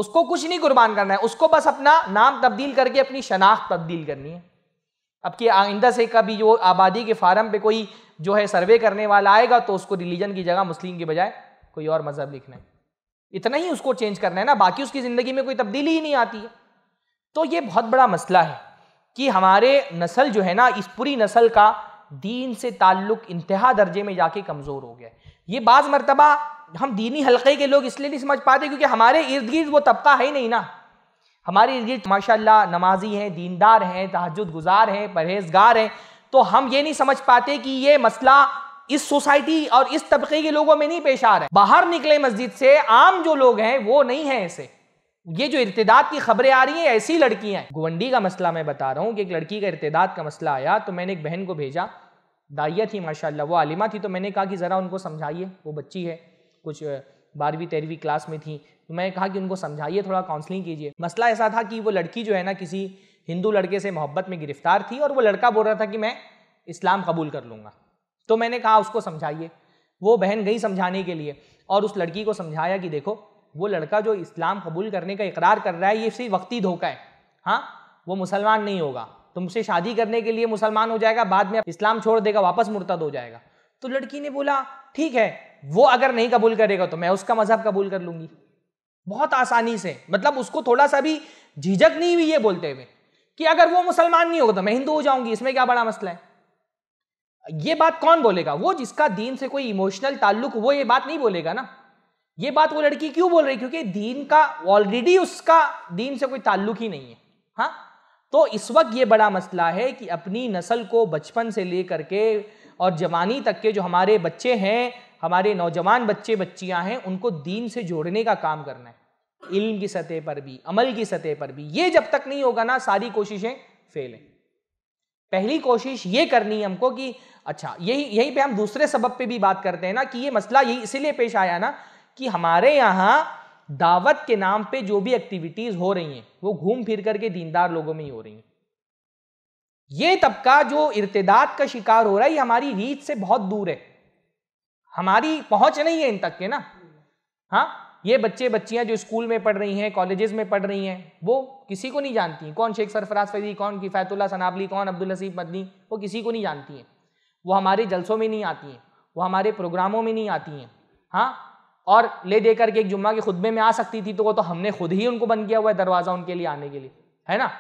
उसको कुछ नहीं कुर्बान करना है उसको बस अपना नाम तब्दील करके अपनी शनाख्त तब्दील करनी है अब कि आइंदा से कभी जो आबादी के फार्म पे कोई जो है सर्वे करने वाला आएगा तो उसको रिलीजन की जगह मुस्लिम के बजाय कोई और मजहब लिखना है इतना ही उसको चेंज करना है ना बाकी उसकी ज़िंदगी में कोई तब्दीली ही नहीं आती है तो ये बहुत बड़ा मसला है कि हमारे नस्ल जो है ना इस पूरी नस्ल का दीन से ताल्लुक इंतहा दर्जे में जाके कमज़ोर हो गया ये बाज़ मरतबा हम दीनी हलके के लोग इसलिए नहीं समझ पाते क्योंकि हमारे इर्द गिर्द वो तबका है ही नहीं ना हमारे इर्द माशाल्लाह नमाजी हैं दीनदार हैं तहजद गुजार हैं परहेजगार हैं तो हम ये नहीं समझ पाते कि ये मसला इस सोसाइटी और इस तबके के लोगों में नहीं पेश आ रहा है बाहर निकले मस्जिद से आम जो लोग हैं वो नहीं है ऐसे ये जो इर्तदाद की खबरें आ रही हैं ऐसी लड़कियां हैं गुवंडी का मसला मैं बता रहा हूँ कि एक लड़की का इर्तदाद का मसला आया तो मैंने एक बहन को भेजा दाइया थी माशाल्लाह वो आलिमा थी तो मैंने कहा कि ज़रा उनको समझाइए वो बच्ची है कुछ बारहवीं तेरहवीं क्लास में थी तो मैंने कहा कि उनको समझाइए थोड़ा काउंसलिंग कीजिए मसला ऐसा था कि वो लड़की जो है ना किसी हिंदू लड़के से मोहब्बत में गिरफ्तार थी और वो लड़का बोल रहा था कि मैं इस्लाम कबूल कर लूँगा तो मैंने कहा उसको समझाइए वो बहन गई समझाने के लिए और उस लड़की को समझाया कि देखो वो लड़का जो इस्लाम कबूल करने का इकरार कर रहा है ये सिर्फ वक्ती धोखा है हाँ वो मुसलमान नहीं होगा तुमसे तो शादी करने के लिए मुसलमान हो जाएगा बाद में इस्लाम छोड़ देगा वापस मुर्तद हो जाएगा तो लड़की ने बोला ठीक है वो अगर नहीं कबूल करेगा तो मैं उसका मजहब कबूल कर लूँगी बहुत आसानी से मतलब उसको थोड़ा सा भी झिझक नहीं हुई ये बोलते हुए कि अगर वो मुसलमान नहीं होगा तो मैं हिंदू हो जाऊंगी इसमें क्या बड़ा मसला है ये बात कौन बोलेगा वो जिसका दीन से कोई इमोशनल ताल्लुक वो ये बात नहीं बोलेगा ना ये बात वो लड़की क्यों बोल रही क्योंकि दीन का ऑलरेडी उसका दीन से कोई ताल्लुक ही नहीं है हाँ तो इस वक्त ये बड़ा मसला है कि अपनी नस्ल को बचपन से ले करके और जवानी तक के जो हमारे बच्चे हैं हमारे नौजवान बच्चे बच्चियां हैं उनको दीन से जोड़ने का काम करना है इल्म की सतह पर भी अमल की सतह पर भी ये जब तक नहीं होगा ना सारी कोशिशें फेल हैं पहली कोशिश ये करनी है हमको कि अच्छा यही यही पे हम दूसरे सबब पे भी बात करते हैं ना कि ये मसला यही इसीलिए पेश आया ना कि हमारे यहाँ दावत के नाम पे जो भी एक्टिविटीज़ हो रही हैं वो घूम फिर करके दीनदार लोगों में ही हो रही हैं ये तबका जो इर्तदाद का शिकार हो रहा है ये हमारी रीत से बहुत दूर है हमारी पहुंच नहीं है इन तक के ना हाँ ये बच्चे बच्चियां जो स्कूल में पढ़ रही हैं कॉलेजेस में पढ़ रही हैं वो किसी को नहीं जानती कौन शेख सरफराज फैजी कौन फ़ैतुल्ला सनाबली कौन अब्दुल हसीब मदनी वो किसी को नहीं जानती हैं वो हमारे जलसों में नहीं आती हैं वो हमारे प्रोग्रामों में नहीं आती हैं हाँ और ले दे करके एक जुम्मा के खुतबे में आ सकती थी तो वो तो हमने खुद ही उनको बंद किया हुआ है दरवाज़ा उनके लिए आने के लिए है ना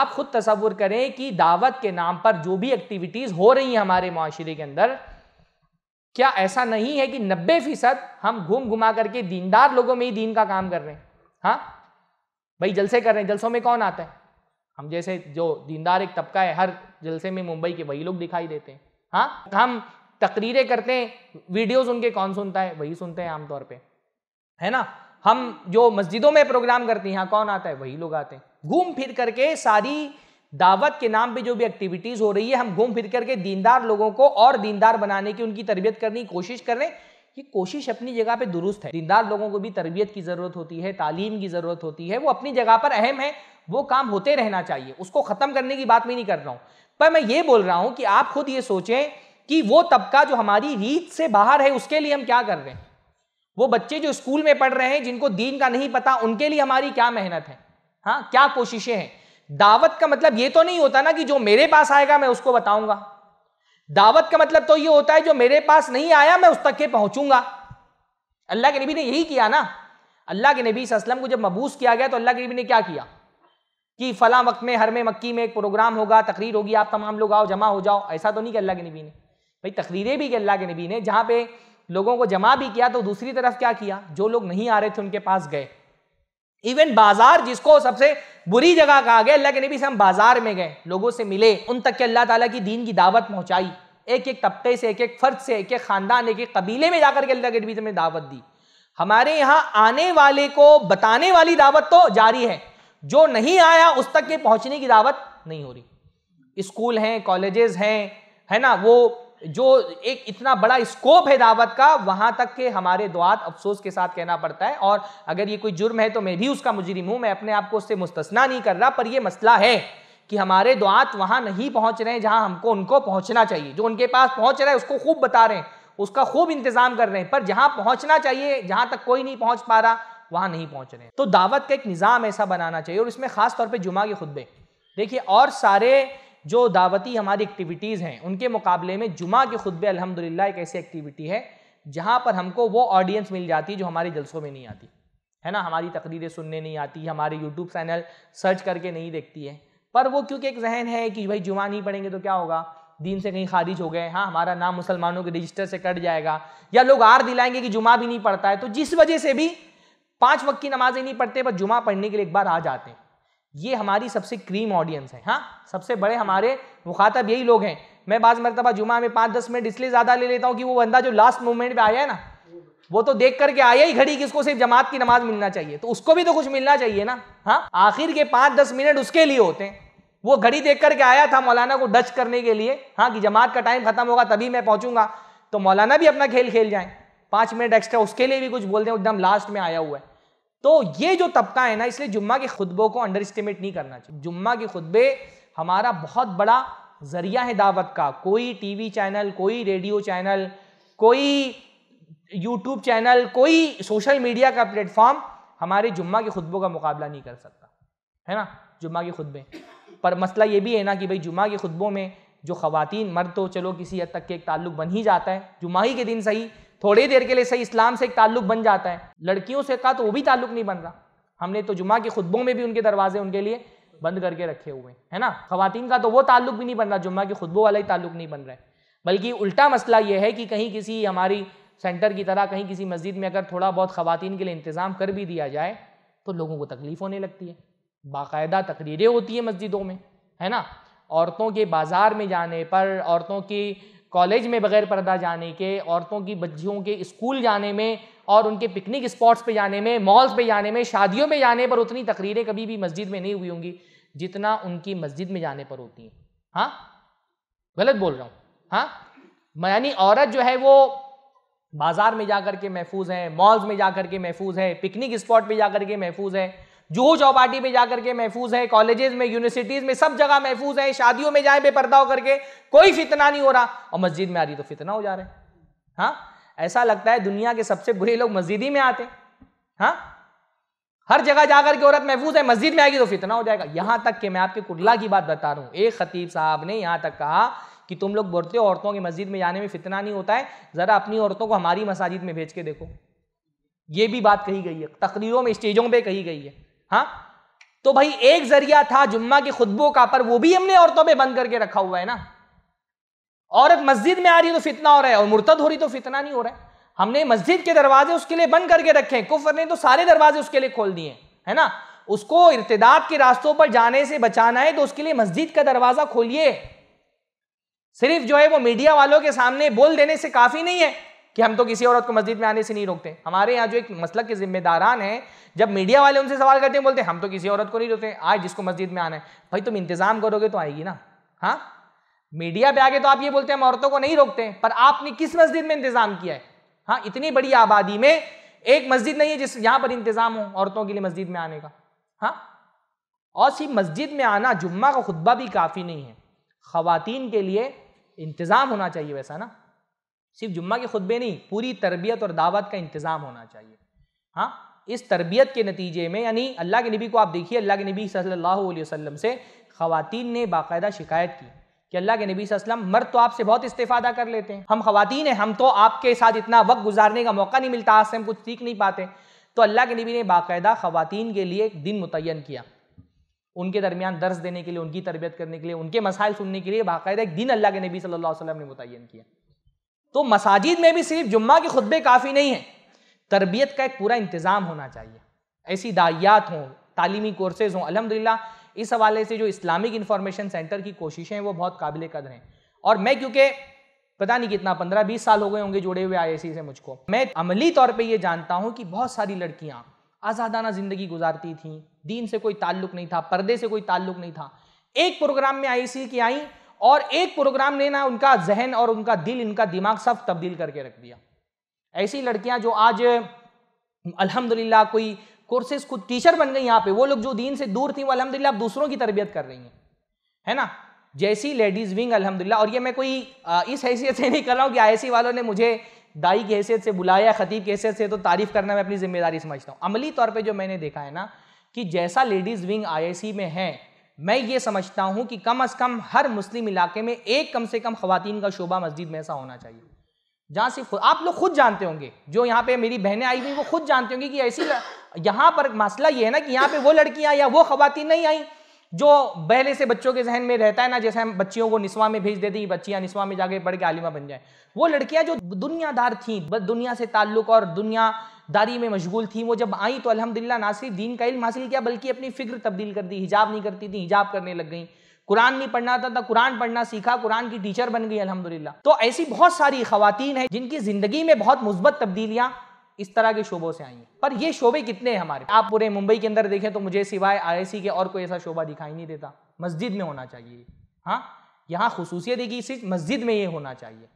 आप खुद तस्वुर करें कि दावत के नाम पर जो भी एक्टिविटीज़ हो रही हैं हमारे माशरे के अंदर क्या ऐसा नहीं है कि नब्बे फीसद हम घूम घुमा करके दीनदार लोगों में ही दीन का काम कर रहे हैं हाँ भाई जलसे कर रहे हैं जलसों में कौन आता है हम जैसे जो दीनदार एक तबका है हर जलसे में मुंबई के वही लोग दिखाई देते हैं हाँ हम तकरीरें करते हैं वीडियोस उनके कौन सुनता है वही सुनते हैं आमतौर पर है ना हम जो मस्जिदों में प्रोग्राम करते हैं यहाँ कौन आता है वही लोग आते हैं घूम फिर करके सारी दावत के नाम पे जो भी एक्टिविटीज़ हो रही है हम घूम फिर करके दीनदार लोगों को और दीनदार बनाने की उनकी तरबियत करने की कोशिश कर रहे हैं ये कोशिश अपनी जगह पे दुरुस्त है दीनदार लोगों को भी तरबियत की ज़रूरत होती है तालीम की ज़रूरत होती है वो अपनी जगह पर अहम है वो काम होते रहना चाहिए उसको ख़त्म करने की बात मैं नहीं कर रहा हूँ पर मैं ये बोल रहा हूँ कि आप खुद ये सोचें कि वो तबका जो हमारी रीत से बाहर है उसके लिए हम क्या कर रहे हैं वो बच्चे जो स्कूल में पढ़ रहे हैं जिनको दीन का नहीं पता उनके लिए हमारी क्या मेहनत है हाँ क्या कोशिशें हैं दावत का मतलब ये तो नहीं होता ना कि जो मेरे पास आएगा मैं उसको बताऊंगा दावत का मतलब तो ये होता है जो मेरे पास नहीं आया मैं उस तक के पहुंचूंगा अल्लाह के नबी ने यही किया ना अल्लाह के नबी असलम को जब मबूस किया गया तो अल्लाह के नबी ने क्या किया कि फला वक्त में हर में मक्की में एक प्रोग्राम होगा तकरीर होगी आप तमाम लोग आओ जमा हो जाओ ऐसा तो नहीं किया अल्लाह के नबी ने भाई तकरीरें भी की अल्लाह के नबी ने जहाँ पे लोगों को जमा भी किया तो दूसरी तरफ क्या किया जो लोग नहीं आ रहे थे उनके पास गए इवन बाजार जिसको सबसे बुरी जगह कहा गया अल्लाह के नबी से हम बाजार में गए लोगों से मिले उन तक के अल्लाह ताला की दीन की दावत पहुंचाई एक एक तबके से एक एक फर्द से एक एक ख़ानदान एक एक कबीले में जाकर के अल्लाह के नबी से दावत दी हमारे यहाँ आने वाले को बताने वाली दावत तो जारी है जो नहीं आया उस तक के पहुँचने की दावत नहीं हो रही स्कूल हैं कॉलेजेस हैं है ना वो जो एक इतना बड़ा स्कोप है दावत का वहां तक के हमारे दुआत अफसोस के साथ कहना पड़ता है और अगर ये कोई जुर्म है तो मैं भी उसका मुजरिम हूं मैं अपने आप को उससे मुस्तना नहीं कर रहा पर यह मसला है कि हमारे दुआत वहां नहीं पहुंच रहे हैं जहां हमको उनको पहुंचना चाहिए जो उनके पास पहुंच रहा है उसको खूब बता रहे हैं उसका खूब इंतजाम कर रहे हैं पर जहां पहुंचना चाहिए जहां तक कोई नहीं पहुंच पा रहा वहां नहीं पहुंच रहे तो दावत का एक निज़ाम ऐसा बनाना चाहिए और इसमें खास तौर पे जुमा के खुतबे देखिए और सारे जो दावती हमारी एक्टिविटीज़ हैं उनके मुकाबले में जुमा के खुतबे अलहमदिल्ला एक ऐसी एक्टिविटी है जहाँ पर हमको वो ऑडियंस मिल जाती है जो हमारे जलसों में नहीं आती है ना हमारी तकरीरें सुनने नहीं आती हमारे यूट्यूब चैनल सर्च करके नहीं देखती है पर वो क्योंकि एक जहन है कि भाई जुमा नहीं पढ़ेंगे तो क्या होगा दीन से कहीं खारिज हो गए हाँ हमारा नाम मुसलमानों के रजिस्टर से कट जाएगा या लोग आर दिलाएंगे कि जुमा भी नहीं पढ़ता है तो जिस वजह से भी पाँच वक्त की नमाज़ें नहीं पढ़ते पर जुमा पढ़ने के लिए एक बार आ जाते हैं ये हमारी सबसे क्रीम ऑडियंस है हाँ सबसे बड़े हमारे मुखातब यही लोग हैं मैं बाज मरतबा जुमा में पाँच दस मिनट इसलिए ज़्यादा ले लेता हूँ कि वो बंदा जो लास्ट मोमेंट पे आया है ना वो तो देख करके आया ही घड़ी कि उसको सिर्फ जमात की नमाज मिलना चाहिए तो उसको भी तो कुछ मिलना चाहिए ना हाँ आखिर के पाँच दस मिनट उसके लिए होते हैं वो घड़ी देख करके आया था मौलाना को डच करने के लिए हाँ कि जमात का टाइम ख़त्म होगा तभी मैं पहुँचूंगा तो मौलाना भी अपना खेल खेल जाए पाँच मिनट एक्स्ट्रा उसके लिए भी कुछ बोल दें एकदम लास्ट में आया हुआ है तो ये जो तबका है ना इसलिए जुम्मा के खुतबों को अंडर एस्टिमेट नहीं करना चाहिए जुम्मा के खुतबे हमारा बहुत बड़ा जरिया है दावत का कोई टीवी चैनल कोई रेडियो चैनल कोई यूट्यूब चैनल कोई सोशल मीडिया का प्लेटफॉर्म हमारे जुम्मा के खुतबों का मुकाबला नहीं कर सकता है ना जुम्मा के खुतबे पर मसला ये भी है ना कि भाई जुम्मा के खुतबों में जो ख़वातीन मर्द तो चलो किसी हद तक के एक ताल्लुक बन ही जाता है जुम्मा ही के दिन सही थोड़ी देर के लिए सही इस्लाम से एक ताल्लुक बन जाता है लड़कियों से कहा तो वो भी ताल्लुक नहीं बन रहा हमने तो जुमा के खुतबों में भी उनके दरवाजे उनके लिए बंद करके रखे हुए है ना खातन का तो वो ताल्लुक भी नहीं बन रहा जुम्मा के खुतबों वाला ही ताल्लुक नहीं बन रहा है बल्कि उल्टा मसला यह है कि कहीं किसी हमारी सेंटर की तरह कहीं किसी मस्जिद में अगर थोड़ा बहुत खातन के लिए इंतज़ाम कर भी दिया जाए तो लोगों को तकलीफ़ होने लगती है बाकायदा तकरीरें होती हैं मस्जिदों में है ना औरतों के बाज़ार में जाने पर औरतों की कॉलेज में बगैर पर्दा जाने के औरतों की बच्चियों के स्कूल जाने में और उनके पिकनिक स्पॉट्स पे जाने में मॉल्स पे जाने में शादियों में जाने पर उतनी तकरीरें कभी भी मस्जिद में नहीं हुई होंगी जितना उनकी मस्जिद में जाने पर होती हैं हाँ गलत बोल रहा हूँ हाँ यानी औरत जो है वो बाज़ार में जा कर के महफूज है मॉल्स में जा कर के महफूज है पिकनिक स्पॉट पर जा कर के महफूज है जूहू चौपाटी में जाकर के महफूज है कॉलेजेस में यूनिवर्सिटीज में सब जगह महफूज है शादियों में जाए बेपर्दा होकर के कोई फितना नहीं हो रहा और मस्जिद में आ रही तो फितना हो जा रहा है हाँ ऐसा लगता है दुनिया के सबसे बुरे लोग मस्जिद ही में आते हाँ हर जगह जाकर के औरत महफूज है मस्जिद में आएगी तो फितना हो जाएगा यहाँ तक कि मैं आपके कुरला की बात बता रहा हूँ एक खतीब साहब ने यहाँ तक कहा कि तुम लोग बोलते हो औरतों की मस्जिद में जाने में फितना नहीं होता है ज़रा अपनी औरतों को हमारी मसाजिद में भेज के देखो ये भी बात कही गई है तकरीरों में स्टेजों पर कही गई है हाँ तो भाई एक जरिया था जुम्मा की खुतबों का पर वो भी हमने औरतों पर बंद करके रखा हुआ है ना औरत मस्जिद में आ रही तो फितना हो रहा है और मुर्तद हो रही तो फितना नहीं हो रहा है हमने मस्जिद के दरवाजे उसके लिए बंद करके रखे हैं कुफर ने तो सारे दरवाजे उसके लिए खोल दिए है ना उसको इर्तदाद के रास्तों पर जाने से बचाना है तो उसके लिए मस्जिद का दरवाजा खोलिए सिर्फ जो है वो मीडिया वालों के सामने बोल देने से काफी नहीं है कि हम तो किसी औरत को मस्जिद में आने से नहीं रोकते हमारे यहाँ जो एक मसलक के जिम्मेदारान हैं जब मीडिया वाले उनसे सवाल करते हैं बोलते हैं हम तो किसी औरत को नहीं रोकते आज जिसको मस्जिद में आना है भाई तुम इंतज़ाम करोगे तो आएगी ना हाँ मीडिया पे आगे तो आप ये बोलते हैं हम औरतों को नहीं रोकते पर आपने किस मस्जिद में इंतज़ाम किया है हाँ इतनी बड़ी आबादी में एक मस्जिद नहीं है जिस यहाँ पर इंतज़ाम हो औरतों के लिए मस्जिद में आने का हाँ और सिर्फ मस्जिद में आना जुम्मा का खुतबा भी काफ़ी नहीं है ख़वातीन के लिए इंतज़ाम होना चाहिए वैसा ना सिर्फ जुम्मा के खुतबे नहीं पूरी तरबियत और दावत का इंतज़ाम होना चाहिए हाँ इस तरबियत के नतीजे में यानी अल्लाह के नबी को आप देखिए अल्लाह के नबी सल्लल्लाहु अलैहि वसल्लम से ख़वातीन ने बाकायदा शिकायत की कि अल्लाह के नबी वसल्लम मर्द तो आपसे बहुत इस्तेफादा कर लेते हैं हम ख़वातीन हैं हम तो आपके साथ इतना वक्त गुजारने का मौका नहीं मिलता आज से हम कुछ सीख नहीं पाते तो अल्लाह के नबी ने बाकायदा ख़वातीन के लिए एक दिन मुतन किया उनके दरमियान दर्ज देने के लिए उनकी तरबियत करने के लिए उनके मसाइल सुनने के लिए बाकायदा एक दिन अल्लाह के नबी सल्लल्लाहु अलैहि वसल्लम ने मुतन किया तो मसाजिद में भी सिर्फ जुम्मा के खुतबे काफ़ी नहीं है तरबियत का एक पूरा इंतज़ाम होना चाहिए ऐसी दाइयात हों तालीमी कोर्सेज़ हों अलहमदिल्ला इस हवाले से जो इस्लामिक इंफॉर्मेशन सेंटर की कोशिशें हैं वो बहुत काबिल कदर हैं और मैं क्योंकि पता नहीं कितना पंद्रह बीस साल हो गए होंगे जुड़े हुए आई से मुझको मैं अमली तौर पर यह जानता हूँ कि बहुत सारी लड़कियाँ आज़ादाना ज़िंदगी गुजारती थी दीन से कोई ताल्लुक नहीं था पर्दे से कोई ताल्लुक नहीं था एक प्रोग्राम में आई की आई और एक प्रोग्राम ने ना उनका जहन और उनका दिल इनका दिमाग सब तब्दील करके रख दिया ऐसी लड़कियां जो आज अल्हम्दुलिल्लाह कोई कोर्सेज खुद टीचर बन गई यहाँ पे वो लोग जो दीन से दूर थी वो अल्हम्दुलिल्लाह दूसरों की तरबियत कर रही हैं है ना जैसी लेडीज़ विंग अल्हम्दुलिल्लाह और ये मैं कोई इस हैसियत से नहीं कर रहा हूँ कि आई वालों ने मुझे दाई की हैसियत से बुलाया खतीब की हैसियत से तो तारीफ़ करना मैं अपनी जिम्मेदारी समझता हूँ अमली तौर पर जो मैंने देखा है ना कि जैसा लेडीज़ विंग आई में है मैं ये समझता हूँ कि कम अज़ कम हर मुस्लिम इलाके में एक कम से कम खुवान का शोबा मस्जिद में ऐसा होना चाहिए जहाँ सिर्फ आप लोग खुद जानते होंगे जो यहाँ पे मेरी बहनें आई हुई वो खुद जानते होंगे कि ऐसी यहाँ पर मसला ये है ना कि यहाँ पे वो लड़कियाँ या वो ख़वान नहीं आई जो पहले से बच्चों के जहन में रहता है ना जैसे हम बच्चियों को निस्वा में भेज देते हैं बच्चियाँ निस्वा में जाके पढ़ के आलिमा बन जाए वो लड़कियाँ जो दुनियादार थीं बस दुनिया से ताल्लुक और दुनिया दारी में मशगूल थी वो जब आई तो अलहमदिल्ला ना सिर्फ दीन का इल्म हासिल किया बल्कि अपनी फ़िक्र तब्दील कर दी हिजाब नहीं करती थी हिजाब करने लग गई कुरान नहीं पढ़ना आता था कुरान पढ़ना सीखा कुरान की टीचर बन गई अलहमदिल्ला तो ऐसी बहुत सारी खातन हैं जिनकी ज़िंदगी में बहुत मुस्बत तब्दीलियाँ इस तरह के शोबों से आई हैं पर ये शोबे कितने हैं हमारे आप पूरे मुंबई के अंदर देखें तो मुझे सिवाय आईएससी के और कोई ऐसा शोबा दिखाई नहीं देता मस्जिद में होना चाहिए हाँ यहाँ खसूसियत देखिए सिर्फ मस्जिद में ये होना चाहिए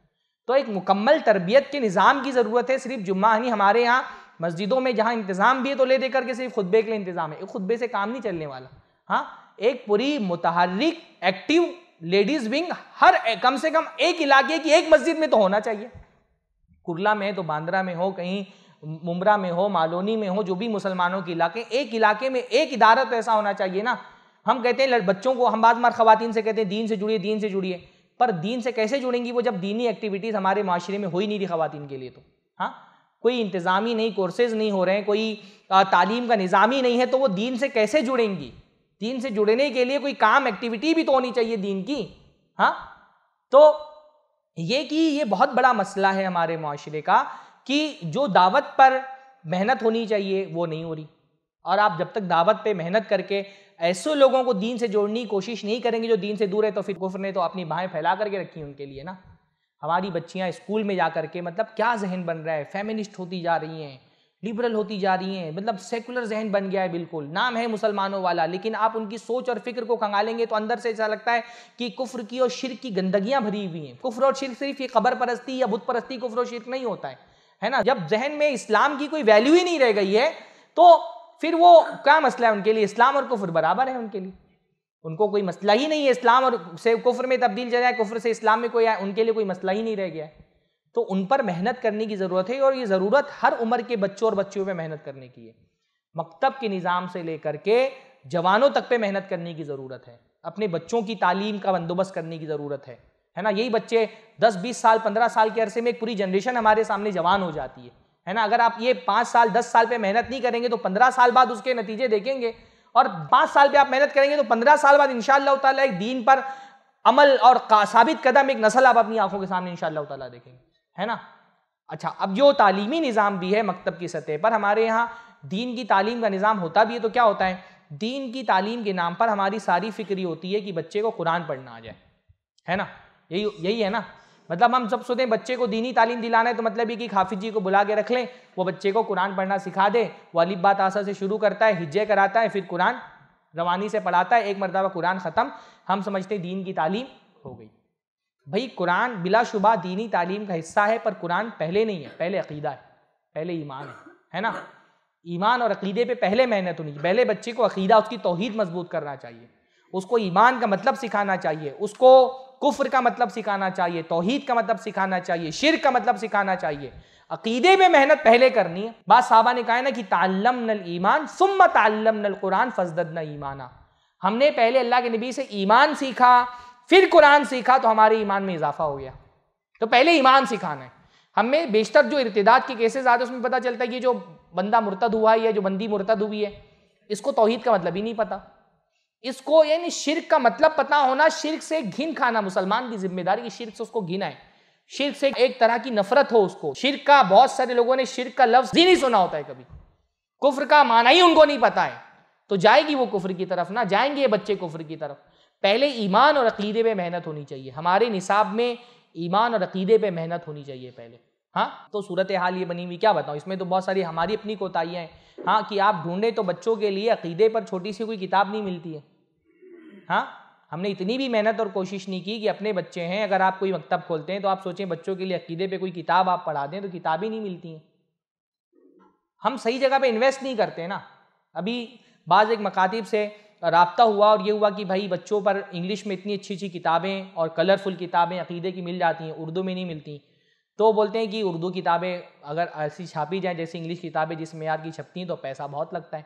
तो एक मुकम्मल तरबियत के निज़ाम की ज़रूरत है सिर्फ जुम्मा नहीं हमारे यहाँ मस्जिदों में जहाँ इंतज़ाम भी है तो ले दे करके सिर्फ खुतबे के लिए इंतज़ाम है एक खुतबे से काम नहीं चलने वाला हाँ एक पूरी मुतहरिक एक्टिव लेडीज़ विंग हर कम से कम एक इलाके की एक मस्जिद में तो होना चाहिए कुरला में तो बांद्रा में हो कहीं मुमरा में हो मालोनी में हो जो भी मुसलमानों के इलाके एक इलाके में एक इदारा तो ऐसा होना चाहिए ना हम कहते हैं बच्चों को हम बाद मार खवतिन से कहते हैं दीन से जुड़िए दीन से जुड़िए पर दीन से कैसे जुड़ेंगी वो जब दीनी एक्टिविटीज़ हमारे माशरे में हो ही नहीं रही खातन के लिए तो हाँ कोई इंतज़ामी नहीं कोर्सेज नहीं हो रहे हैं कोई तालीम का निज़ाम ही नहीं है तो वो दीन से कैसे जुड़ेंगी दीन से जुड़ने के लिए कोई काम एक्टिविटी भी तो होनी चाहिए दीन की हाँ तो ये कि ये बहुत बड़ा मसला है हमारे माशरे का कि जो दावत पर मेहनत होनी चाहिए वो नहीं हो रही और आप जब तक दावत पे मेहनत करके ऐसे लोगों को दीन से जोड़ने की कोशिश नहीं करेंगे जो दीन से दूर है तो फिर कुफर ने तो अपनी बाहें फैला करके रखी उनके लिए ना हमारी बच्चियाँ स्कूल में जा कर के मतलब क्या जहन बन रहा है फेमिनिस्ट होती जा रही हैं लिबरल होती जा रही हैं मतलब सेकुलर जहन बन गया है बिल्कुल नाम है मुसलमानों वाला लेकिन आप उनकी सोच और फिक्र को खंगालेंगे तो अंदर से ऐसा लगता है कि कुफ्र की और शिर की गंदगियाँ भरी हुई हैं कुफ्र और शिर सिर्फ ये कबर परस्ती या बुत परस्ती कुफ्र और शिर नहीं होता है है ना जब जहन में इस्लाम की कोई वैल्यू ही नहीं रह गई है तो फिर वो क्या मसला है उनके लिए इस्लाम और कुफर बराबर है उनके लिए उनको कोई मसला ही नहीं है इस्लाम और से कुफर में तब्दील जाए कुफ़र से इस्लाम में कोई आए उनके लिए कोई मसला ही नहीं रह गया है तो उन पर मेहनत करने की ज़रूरत है और ये ज़रूरत हर उम्र के बच्चों और बच्चियों पर मेहनत करने की है मकतब के निज़ाम से लेकर के जवानों तक पे मेहनत करने की ज़रूरत है अपने बच्चों की तालीम का बंदोबस्त करने की ज़रूरत है है ना यही बच्चे 10-20 साल 15 साल के अरसे में एक पूरी जनरेशन हमारे सामने जवान हो जाती है है ना अगर आप ये पाँच साल दस साल पे मेहनत नहीं करेंगे तो पंद्रह साल बाद उसके नतीजे देखेंगे और पाँच साल पे आप मेहनत करेंगे तो पंद्रह साल बाद इनशाला एक दीन पर अमल और साबित कदम एक नस्ल आप अपनी आंखों के सामने इन ताला देखेंगे है ना अच्छा अब जो तालीमी निज़ाम भी है मकतब की सतह पर हमारे यहाँ दीन की तालीम का निज़ाम होता भी है तो क्या होता है दीन की तालीम के नाम पर हमारी सारी फिक्री होती है कि बच्चे को कुरान पढ़ना आ जाए है ना यही यही है ना मतलब हम सब सोचते हैं बच्चे को दीनी तालीम दिलाना है तो मतलब ये कि हाफिज जी को बुला के रख लें वो बच्चे को कुरान पढ़ना सिखा दे वो अलिब बात आशा से शुरू करता है हिज्जे कराता है फिर कुरान रवानी से पढ़ाता है एक मरतबा कुरान ख़त्म हम समझते हैं दीन की तालीम हो गई भाई कुरान बिलाशुबा दीनी तालीम का हिस्सा है पर कुरान पहले नहीं है पहले अकीदा है पहले ईमान है है ना ईमान और अकीदे पे पहले मेहनत होनी चाहिए पहले बच्चे को अकीदा उसकी तोहद मजबूत करना चाहिए उसको ईमान का मतलब सिखाना चाहिए उसको कुफ़र का मतलब सिखाना चाहिए तोहहीद का मतलब सिखाना चाहिए शिर का मतलब सिखाना चाहिए अकीदे में मेहनत पहले करनी है बाद साहबा ने कहा ना कि तालम नल ईमान सुम तालम नल कुरान फजदत न ईमाना हमने पहले अल्लाह के नबी से ईमान सीखा फिर कुरान सीखा तो हमारे ईमान में इजाफा हो गया तो पहले ईमान सिखाना है हमें बेशतर जो इर्तदाद के केसेज आते हैं उसमें पता चलता है कि जो बंदा मुर्तद हुआ है या जो बंदी मुर्तद हुई है इसको तोहहीद का मतलब ही नहीं पता इसको यानी शिरक का मतलब पता होना शिरक से घिन खाना मुसलमान की जिम्मेदारी की शिरक से उसको घिन आए शिरक से एक तरह की नफरत हो उसको शिरक का बहुत सारे लोगों ने शिरक का लफ्ज ही नहीं सुना होता है कभी कुफर का माना ही उनको नहीं पता है तो जाएगी वो कुफर की तरफ ना जाएंगे ये बच्चे कुफर की तरफ पहले ईमान और अकीदे पे मेहनत होनी चाहिए हमारे निसाब में ईमान और अकीदे पे मेहनत होनी चाहिए पहले हाँ तो सूरत हाल ये बनी हुई क्या बताऊँ इसमें तो बहुत सारी हमारी अपनी कोताहियाँ हैं हाँ कि आप ढूंढें तो बच्चों के लिए अकीदे पर छोटी सी कोई किताब नहीं मिलती है हाँ हमने इतनी भी मेहनत और कोशिश नहीं की कि अपने बच्चे हैं अगर आप कोई मकतब खोलते हैं तो आप सोचें बच्चों के लिए अकीदे पे कोई किताब आप पढ़ा दें तो किताबें नहीं मिलती हैं हम सही जगह पे इन्वेस्ट नहीं करते हैं ना अभी बाज़ एक मकातिब से रबता हुआ और ये हुआ कि भाई बच्चों पर इंग्लिश में इतनी अच्छी अच्छी किताबें और कलरफुल किताबें अकीदे की मिल जाती हैं उर्दू में नहीं मिलती तो बोलते हैं कि उर्दू किताबें अगर ऐसी छापी जाएँ जैसे इंग्लिश किताबें जिस मैार की छपती हैं तो पैसा बहुत लगता है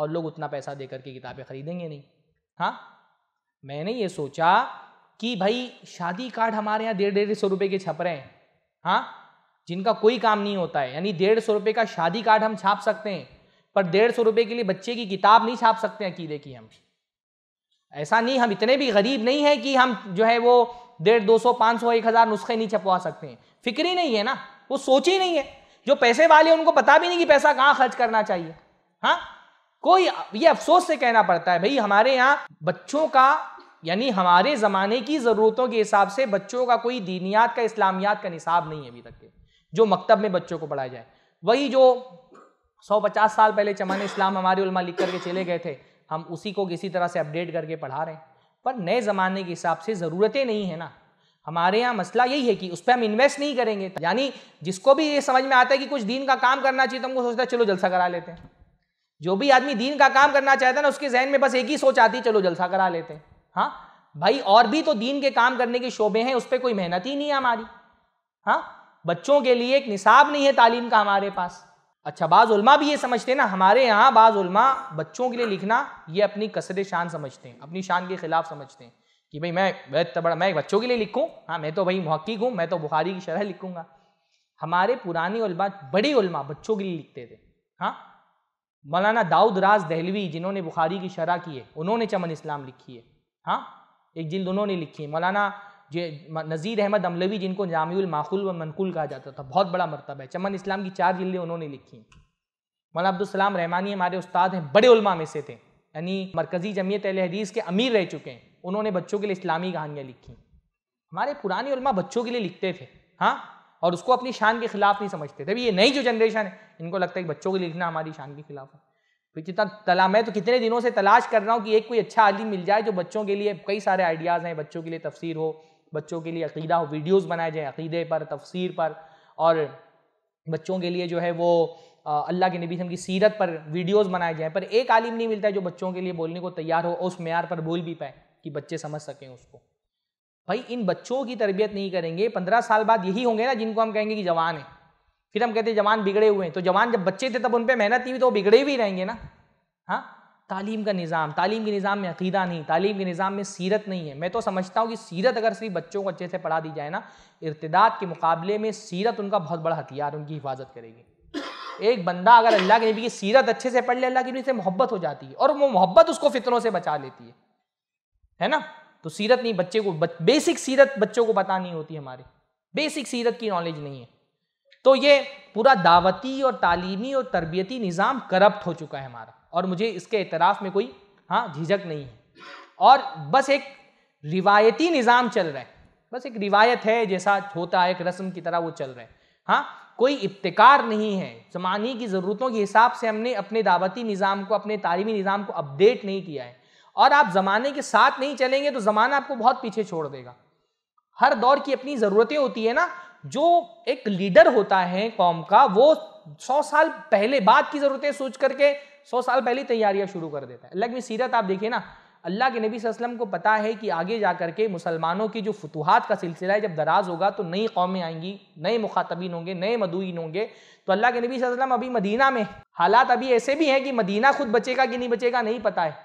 और लोग उतना पैसा दे करके किताबें ख़रीदेंगे नहीं हाँ मैंने ये सोचा कि भाई शादी कार्ड हमारे यहाँ डेढ़ डेढ़ सौ रुपये के छप रहे हैं हाँ जिनका कोई काम नहीं होता है यानी डेढ़ सौ रुपये का शादी कार्ड हम छाप सकते हैं पर डेढ़ सौ रुपये के लिए बच्चे की किताब नहीं छाप सकते अकीदे की हम ऐसा नहीं हम इतने भी गरीब नहीं है कि हम जो है वो डेढ़ दो सौ पाँच सौ एक हज़ार नुस्खे नहीं छपवा सकते हैं फिक्र ही नहीं है ना वो सोच ही नहीं है जो पैसे वाले उनको पता भी नहीं कि पैसा कहाँ खर्च करना चाहिए हाँ कोई ये अफसोस से कहना पड़ता है भाई हमारे यहाँ बच्चों का यानी हमारे ज़माने की ज़रूरतों के हिसाब से बच्चों का कोई दीनियात का इस्लामियात का निसाब नहीं है अभी तक के जो मकतब में बच्चों को पढ़ाया जाए वही जो 150 साल पहले चमान इस्लाम हमारे उलमा लिख करके चले गए थे हम उसी को किसी तरह से अपडेट करके पढ़ा रहे हैं पर नए ज़माने के हिसाब से ज़रूरतें नहीं है ना हमारे यहाँ मसला यही है कि उस पर हम इन्वेस्ट नहीं करेंगे यानी जिसको भी ये समझ में आता है कि कुछ दिन का काम करना चाहिए तो हमको सोचता है चलो जलसा करा लेते हैं जो भी आदमी दीन का काम करना चाहता है ना उसके जहन में बस एक ही सोच आती है चलो जलसा करा लेते हैं हाँ भाई और भी तो दीन के काम करने के शोबे हैं उस पर कोई मेहनत ही नहीं है हमारी हाँ बच्चों के लिए एक निसाब नहीं है तालीम का हमारे पास अच्छा बाज़ उलमा भी ये समझते हैं ना हमारे यहाँ बाज़ उलमा बच्चों के लिए लिखना ये अपनी कसर शान समझते हैं अपनी शान के खिलाफ समझते हैं कि भाई मैं बड़ा मैं बच्चों के लिए लिखूँ हाँ मैं तो भाई मोहक्क हूँ मैं तो बुखारी की शरह लिखूँगा हमारे पुराने उलमा बड़े बच्चों के लिए लिखते थे हाँ मौलाना दाऊद राज दहलवी जिन्होंने बुखारी की शरह की है उन्होंने चमन इस्लाम लिखी है हाँ एक जिल्द उन्होंने लिखी है मौलाना जे नज़ीर अहमद अमलवी जिनको जामिउल माखुल व मनकुल कहा जाता था बहुत बड़ा मरतब है चमन इस्लाम की चार जिल्दें उन्होंने लिखी हैं मौलाना अब्दुलसलाम रहमानी हमारे उस्ताद हैं बड़े उलमा में से थे यानी मरकज़ी जमीयत अल हदीस के अमीर रह चुके हैं उन्होंने बच्चों के लिए इस्लामी कहानियाँ लिखी हमारे पुराने उलमा बच्चों के लिए लिखते थे हाँ और उसको अपनी शान के खिलाफ नहीं समझते अभी ये नई जो जनरेशन है इनको लगता है कि बच्चों को लिखना हमारी शान के खिलाफ है फिर कितना तला मैं तो कितने दिनों से तलाश कर रहा हूँ कि एक कोई अच्छा आदमी मिल जाए जो बच्चों के लिए कई सारे आइडियाज़ हैं बच्चों के लिए तफसीर हो बच्चों के लिए अकीदा हो वीडियोज़ बनाए जाएँ अकीदे पर तफसीर पर और बच्चों के लिए जो है वो अल्लाह के नबी की सीरत पर वीडियोस बनाए जाएँ पर एक आलिम नहीं मिलता है जो बच्चों के लिए बोलने को तैयार हो उस मैार पर बोल भी पाए कि बच्चे समझ सकें उसको भाई इन बच्चों की तरबियत नहीं करेंगे पंद्रह साल बाद यही होंगे ना जिनको हम कहेंगे कि जवान है फिर हम कहते हैं जवान बिगड़े हुए हैं तो जवान जब बच्चे थे तब उन पर मेहनत नहीं हुई तो वो बिगड़े भी रहेंगे ना हाँ तालीम का निज़ाम तालीम के निज़ाम में अकीदा नहीं तालीम के निज़ाम में सीरत नहीं है मैं तो समझता हूँ कि सीरत अगर सिर्फ बच्चों को अच्छे से पढ़ा दी जाए ना इर्तदाद के मुकाबले में सीरत उनका बहुत बड़ा हथियार उनकी हिफाजत करेगी एक बंदा अगर अल्लाह के नबी की सीरत अच्छे से पढ़ ले अल्लाह के नबी से मोहब्बत हो जाती है और वो मोहब्बत उसको फितरों से बचा लेती है है ना तो सीरत नहीं बच्चे को बच, बेसिक सीरत बच्चों को बतानी होती है हमारे बेसिक सीरत की नॉलेज नहीं है तो ये पूरा दावती और तालीमी और तरबियती निज़ाम करप्ट हो चुका है हमारा और मुझे इसके इतराफ़ में कोई हाँ झिझक नहीं है और बस एक रिवायती निज़ाम चल रहा है बस एक रिवायत है जैसा होता है एक रस्म की तरह वो चल रहा है हाँ कोई इब्तकार नहीं है जमाने की ज़रूरतों के हिसाब से हमने अपने दावती निज़ाम को अपने तालीमी निज़ाम को अपडेट नहीं किया है और आप ज़माने के साथ नहीं चलेंगे तो ज़माना आपको बहुत पीछे छोड़ देगा हर दौर की अपनी ज़रूरतें होती है ना जो एक लीडर होता है कौम का वो सौ साल पहले बाद की ज़रूरतें सोच करके सौ साल पहले तैयारियां शुरू कर देता है अल्लाह की सीरत आप देखिए ना अल्लाह के नबी वसल्लम को पता है कि आगे जा करके मुसलमानों की जो फतूहत का सिलसिला है जब दराज होगा तो नई कौमें आएंगी नए मुखातबीन होंगे नए मदून होंगे तो अल्लाह के नबी वसल्लम अभी मदीना में हालात अभी ऐसे भी हैं कि मदीना खुद बचेगा कि नहीं बचेगा नहीं पता है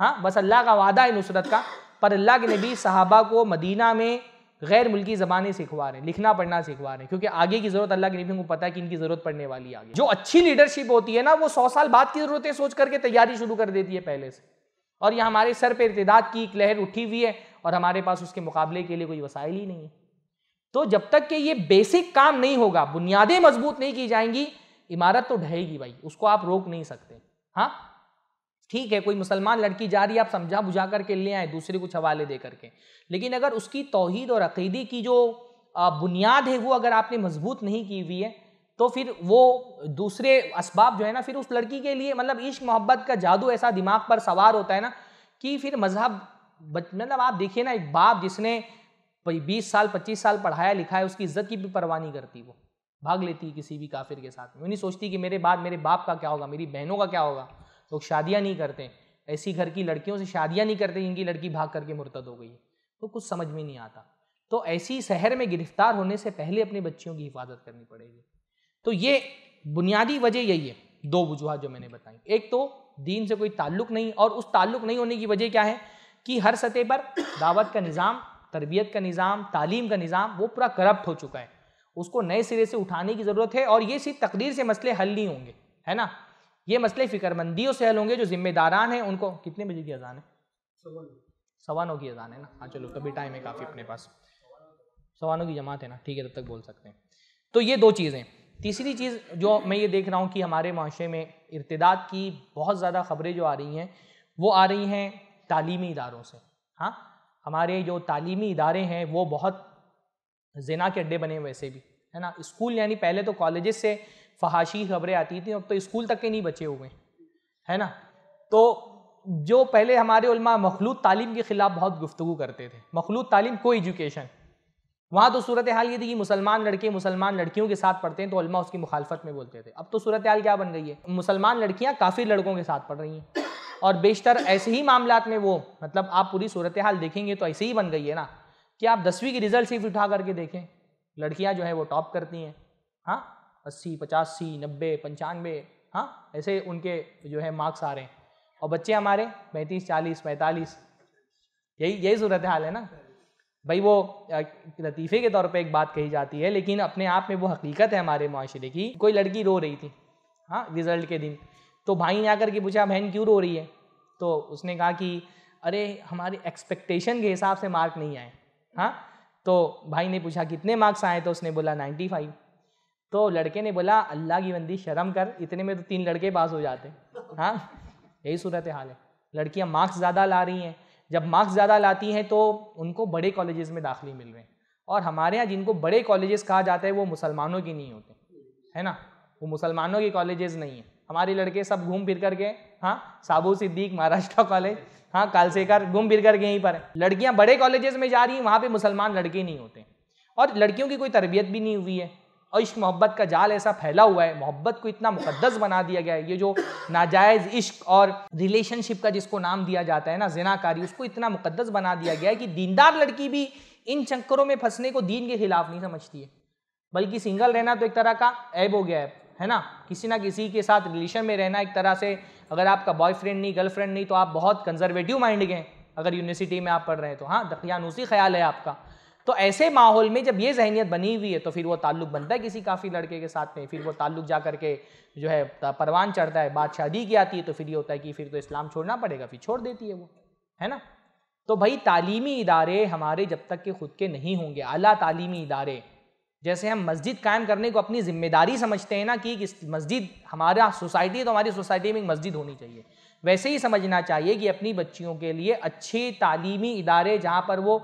हाँ बस अल्लाह का वादा है नुसरत का पर अल्लाह के नबी साहबा को मदीना में गैर मुल्की ज़बानें सिखवा रहे हैं लिखना पढ़ना सिखवा रहे हैं क्योंकि आगे की ज़रूरत अल्लाह के नबी को पता है कि इनकी ज़रूरत पड़ने वाली आगे जो अच्छी लीडरशिप होती है ना वो सौ साल बाद की ज़रूरतें सोच करके तैयारी शुरू कर देती है पहले से और यह हमारे सर पर इतदाद की एक लहर उठी हुई है और हमारे पास उसके मुकाबले के लिए कोई वसाइल ही नहीं है तो जब तक कि ये बेसिक काम नहीं होगा बुनियादें मजबूत नहीं की जाएंगी इमारत तो ढहेगी भाई उसको आप रोक नहीं सकते हाँ ठीक है कोई मुसलमान लड़की जा रही है आप समझा बुझा करके ले आए दूसरे कुछ हवाले दे करके लेकिन अगर उसकी तोहहीद और अकीदे की जो बुनियाद है वो अगर आपने मजबूत नहीं की हुई है तो फिर वो दूसरे इसबाब जो है ना फिर उस लड़की के लिए मतलब इश्क मोहब्बत का जादू ऐसा दिमाग पर सवार होता है ना कि फिर मजहब मतलब आप देखिए ना एक बाप जिसने बीस साल पच्चीस साल पढ़ाया लिखा है उसकी इज्जत की भी परवाह नहीं करती वो भाग लेती है किसी भी काफिर के साथ में नहीं सोचती कि मेरे बाद मेरे बाप का क्या होगा मेरी बहनों का क्या होगा लोग शादियाँ नहीं करते ऐसी घर की लड़कियों से शादियाँ नहीं करते जिनकी लड़की भाग करके मुर्तद हो गई तो कुछ समझ में नहीं आता तो ऐसी शहर में गिरफ्तार होने से पहले अपने बच्चियों की हिफाजत करनी पड़ेगी तो ये बुनियादी वजह यही है दो वजूहत जो मैंने बताई एक तो दीन से कोई ताल्लुक नहीं और उस ताल्लुक नहीं होने की वजह क्या है कि हर सतह पर दावत का निज़ाम तरबियत का निज़ाम तालीम का निज़ाम वो पूरा करप्ट हो चुका है उसको नए सिरे से उठाने की ज़रूरत है और ये सिर्फ तकदीर से मसले हल नहीं होंगे है ना ये मसले फिक्रमंदियों से हल होंगे जो जिम्मेदारान हैं उनको कितने बजे की अजान है सवानों की अजान है ना हाँ चलो कभी टाइम है काफ़ी अपने पास सवानों की जमात है ना ठीक है तब तक बोल सकते हैं तो ये दो चीज़ें तीसरी चीज़ जो मैं ये देख रहा हूँ कि हमारे माशरे में इरतदाद की बहुत ज़्यादा खबरें जो आ रही हैं वो आ रही हैं तालीमी इदारों से हाँ हमारे जो तालीमी इदारे हैं वो बहुत जना के अड्डे बने वैसे भी है ना स्कूल यानी पहले तो कॉलेज से फहाशी खबरें आती थी अब तो स्कूल तक के नहीं बचे हुए है ना तो जो पहले हमारे मखलूत तालीम के ख़िलाफ़ बहुत गुफ्तु करते थे मखलूत तालीम को एजुकेशन वहाँ तो सूरत हाल ये थी कि मुसलमान लड़के मुसलमान लड़कियों के साथ पढ़ते हैं तो उसकी मुखालफत में बोलते थे अब तो सूरत हाल क्या बन गई है मुसलमान लड़कियाँ काफ़ी लड़कों के साथ पढ़ रही हैं और बेशतर ऐसे ही मामला में वो मतलब आप पूरी सूरत हाल देखेंगे तो ऐसे ही बन गई है ना कि आप दसवीं की रिज़ल्ट सिर्फ उठा करके देखें लड़कियाँ जो है वो टॉप करती हैं हाँ अस्सी पचासी नब्बे पंचानवे हाँ ऐसे उनके जो है मार्क्स आ रहे हैं और बच्चे हमारे पैंतीस चालीस पैंतालीस यही यही सूरत हाल है ना भाई वो लतीफ़े के तौर पे एक बात कही जाती है लेकिन अपने आप में वो हकीकत है हमारे माशरे की कोई लड़की रो रही थी हाँ रिज़ल्ट के दिन तो भाई ने आकर के पूछा बहन क्यों रो रही है तो उसने कहा कि अरे हमारे एक्सपेक्टेशन के हिसाब से मार्क नहीं आए हाँ तो भाई ने पूछा कितने मार्क्स आए तो उसने बोला नाइन्टी फाइव तो लड़के ने बोला अल्लाह की बंदी शर्म कर इतने में तो तीन लड़के पास हो जाते हाँ यही सूरत हाल है लड़कियाँ मार्क्स ज़्यादा ला रही हैं जब मार्क्स ज़्यादा लाती हैं तो उनको बड़े कॉलेजेस में दाखिले मिल रहे हैं और हमारे यहाँ जिनको बड़े कॉलेजेस कहा जाता है वो मुसलमानों के नहीं होते है ना वो मुसलमानों के कॉलेजेस नहीं हैं हमारे लड़के सब घूम फिर करके हाँ साबू सिद्दीक महाराष्ट्र कॉलेज हाँ कालसेकर घूम फिर कर गए यहीं पर लड़कियाँ बड़े कॉलेजेस में जा रही हैं वहाँ पर मुसलमान लड़के नहीं होते और लड़कियों की कोई तरबियत भी नहीं हुई है और इश्क मोहब्बत का जाल ऐसा फैला हुआ है मोहब्बत को इतना मुकद्दस बना दिया गया है ये जो नाजायज़ इश्क और रिलेशनशिप का जिसको नाम दिया जाता है ना जिनाकारी उसको इतना मुकद्दस बना दिया गया है कि दीनदार लड़की भी इन चक्करों में फंसने को दीन के खिलाफ नहीं समझती है बल्कि सिंगल रहना तो एक तरह का ऐब हो गया है है ना किसी ना किसी के साथ रिलेशन में रहना एक तरह से अगर आपका बॉयफ्रेंड नहीं गर्लफ्रेंड नहीं तो आप बहुत कंजर्वेटिव माइंड के हैं अगर यूनिवर्सिटी में आप पढ़ रहे हैं तो हाँ दखियानूसी ख्याल है आपका तो ऐसे माहौल में जब ये जहनीत बनी हुई है तो फिर वो ताल्लुक बनता है किसी काफ़ी लड़के के साथ में फिर वो ताल्लुक जा करके जो है परवान चढ़ता है बात की आती है तो फिर ये होता है कि फिर तो इस्लाम छोड़ना पड़ेगा फिर छोड़ देती है वो है ना तो भाई तालीमी इदारे हमारे जब तक के खुद के नहीं होंगे अला तालीमी इदारे जैसे हम मस्जिद कायम करने को अपनी जिम्मेदारी समझते हैं ना कि मस्जिद हमारा सोसाइटी है तो हमारी सोसाइटी में एक मस्जिद होनी चाहिए वैसे ही समझना चाहिए कि अपनी बच्चियों के लिए अच्छे तालीमी इदारे जहाँ पर वो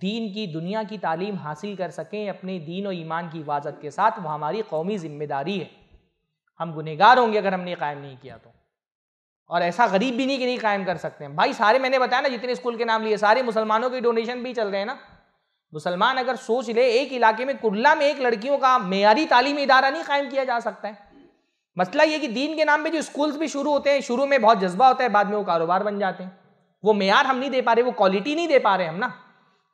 दीन की दुनिया की तालीम हासिल कर सकें अपने दीन और ईमान की हिफाजत के साथ वह हमारी कौमी ज़िम्मेदारी है हम गुनहगार होंगे अगर हमने कायम नहीं किया तो और ऐसा गरीब भी नहीं कि नहीं कायम कर सकते हैं भाई सारे मैंने बताया ना जितने स्कूल के नाम लिए सारे मुसलमानों के डोनेशन भी चल रहे हैं ना मुसलमान अगर सोच ले एक इलाके में कुल्ला में एक लड़कियों का मेयारी तालीमी इदारा नहीं कायम किया जा सकता है मसला ये कि दीन के नाम पे जो स्कूल्स भी शुरू होते हैं शुरू में बहुत जज्बा होता है बाद में वो कारोबार बन जाते हैं वो मैार हम नहीं दे पा रहे वो क्वालिटी नहीं दे पा रहे हम ना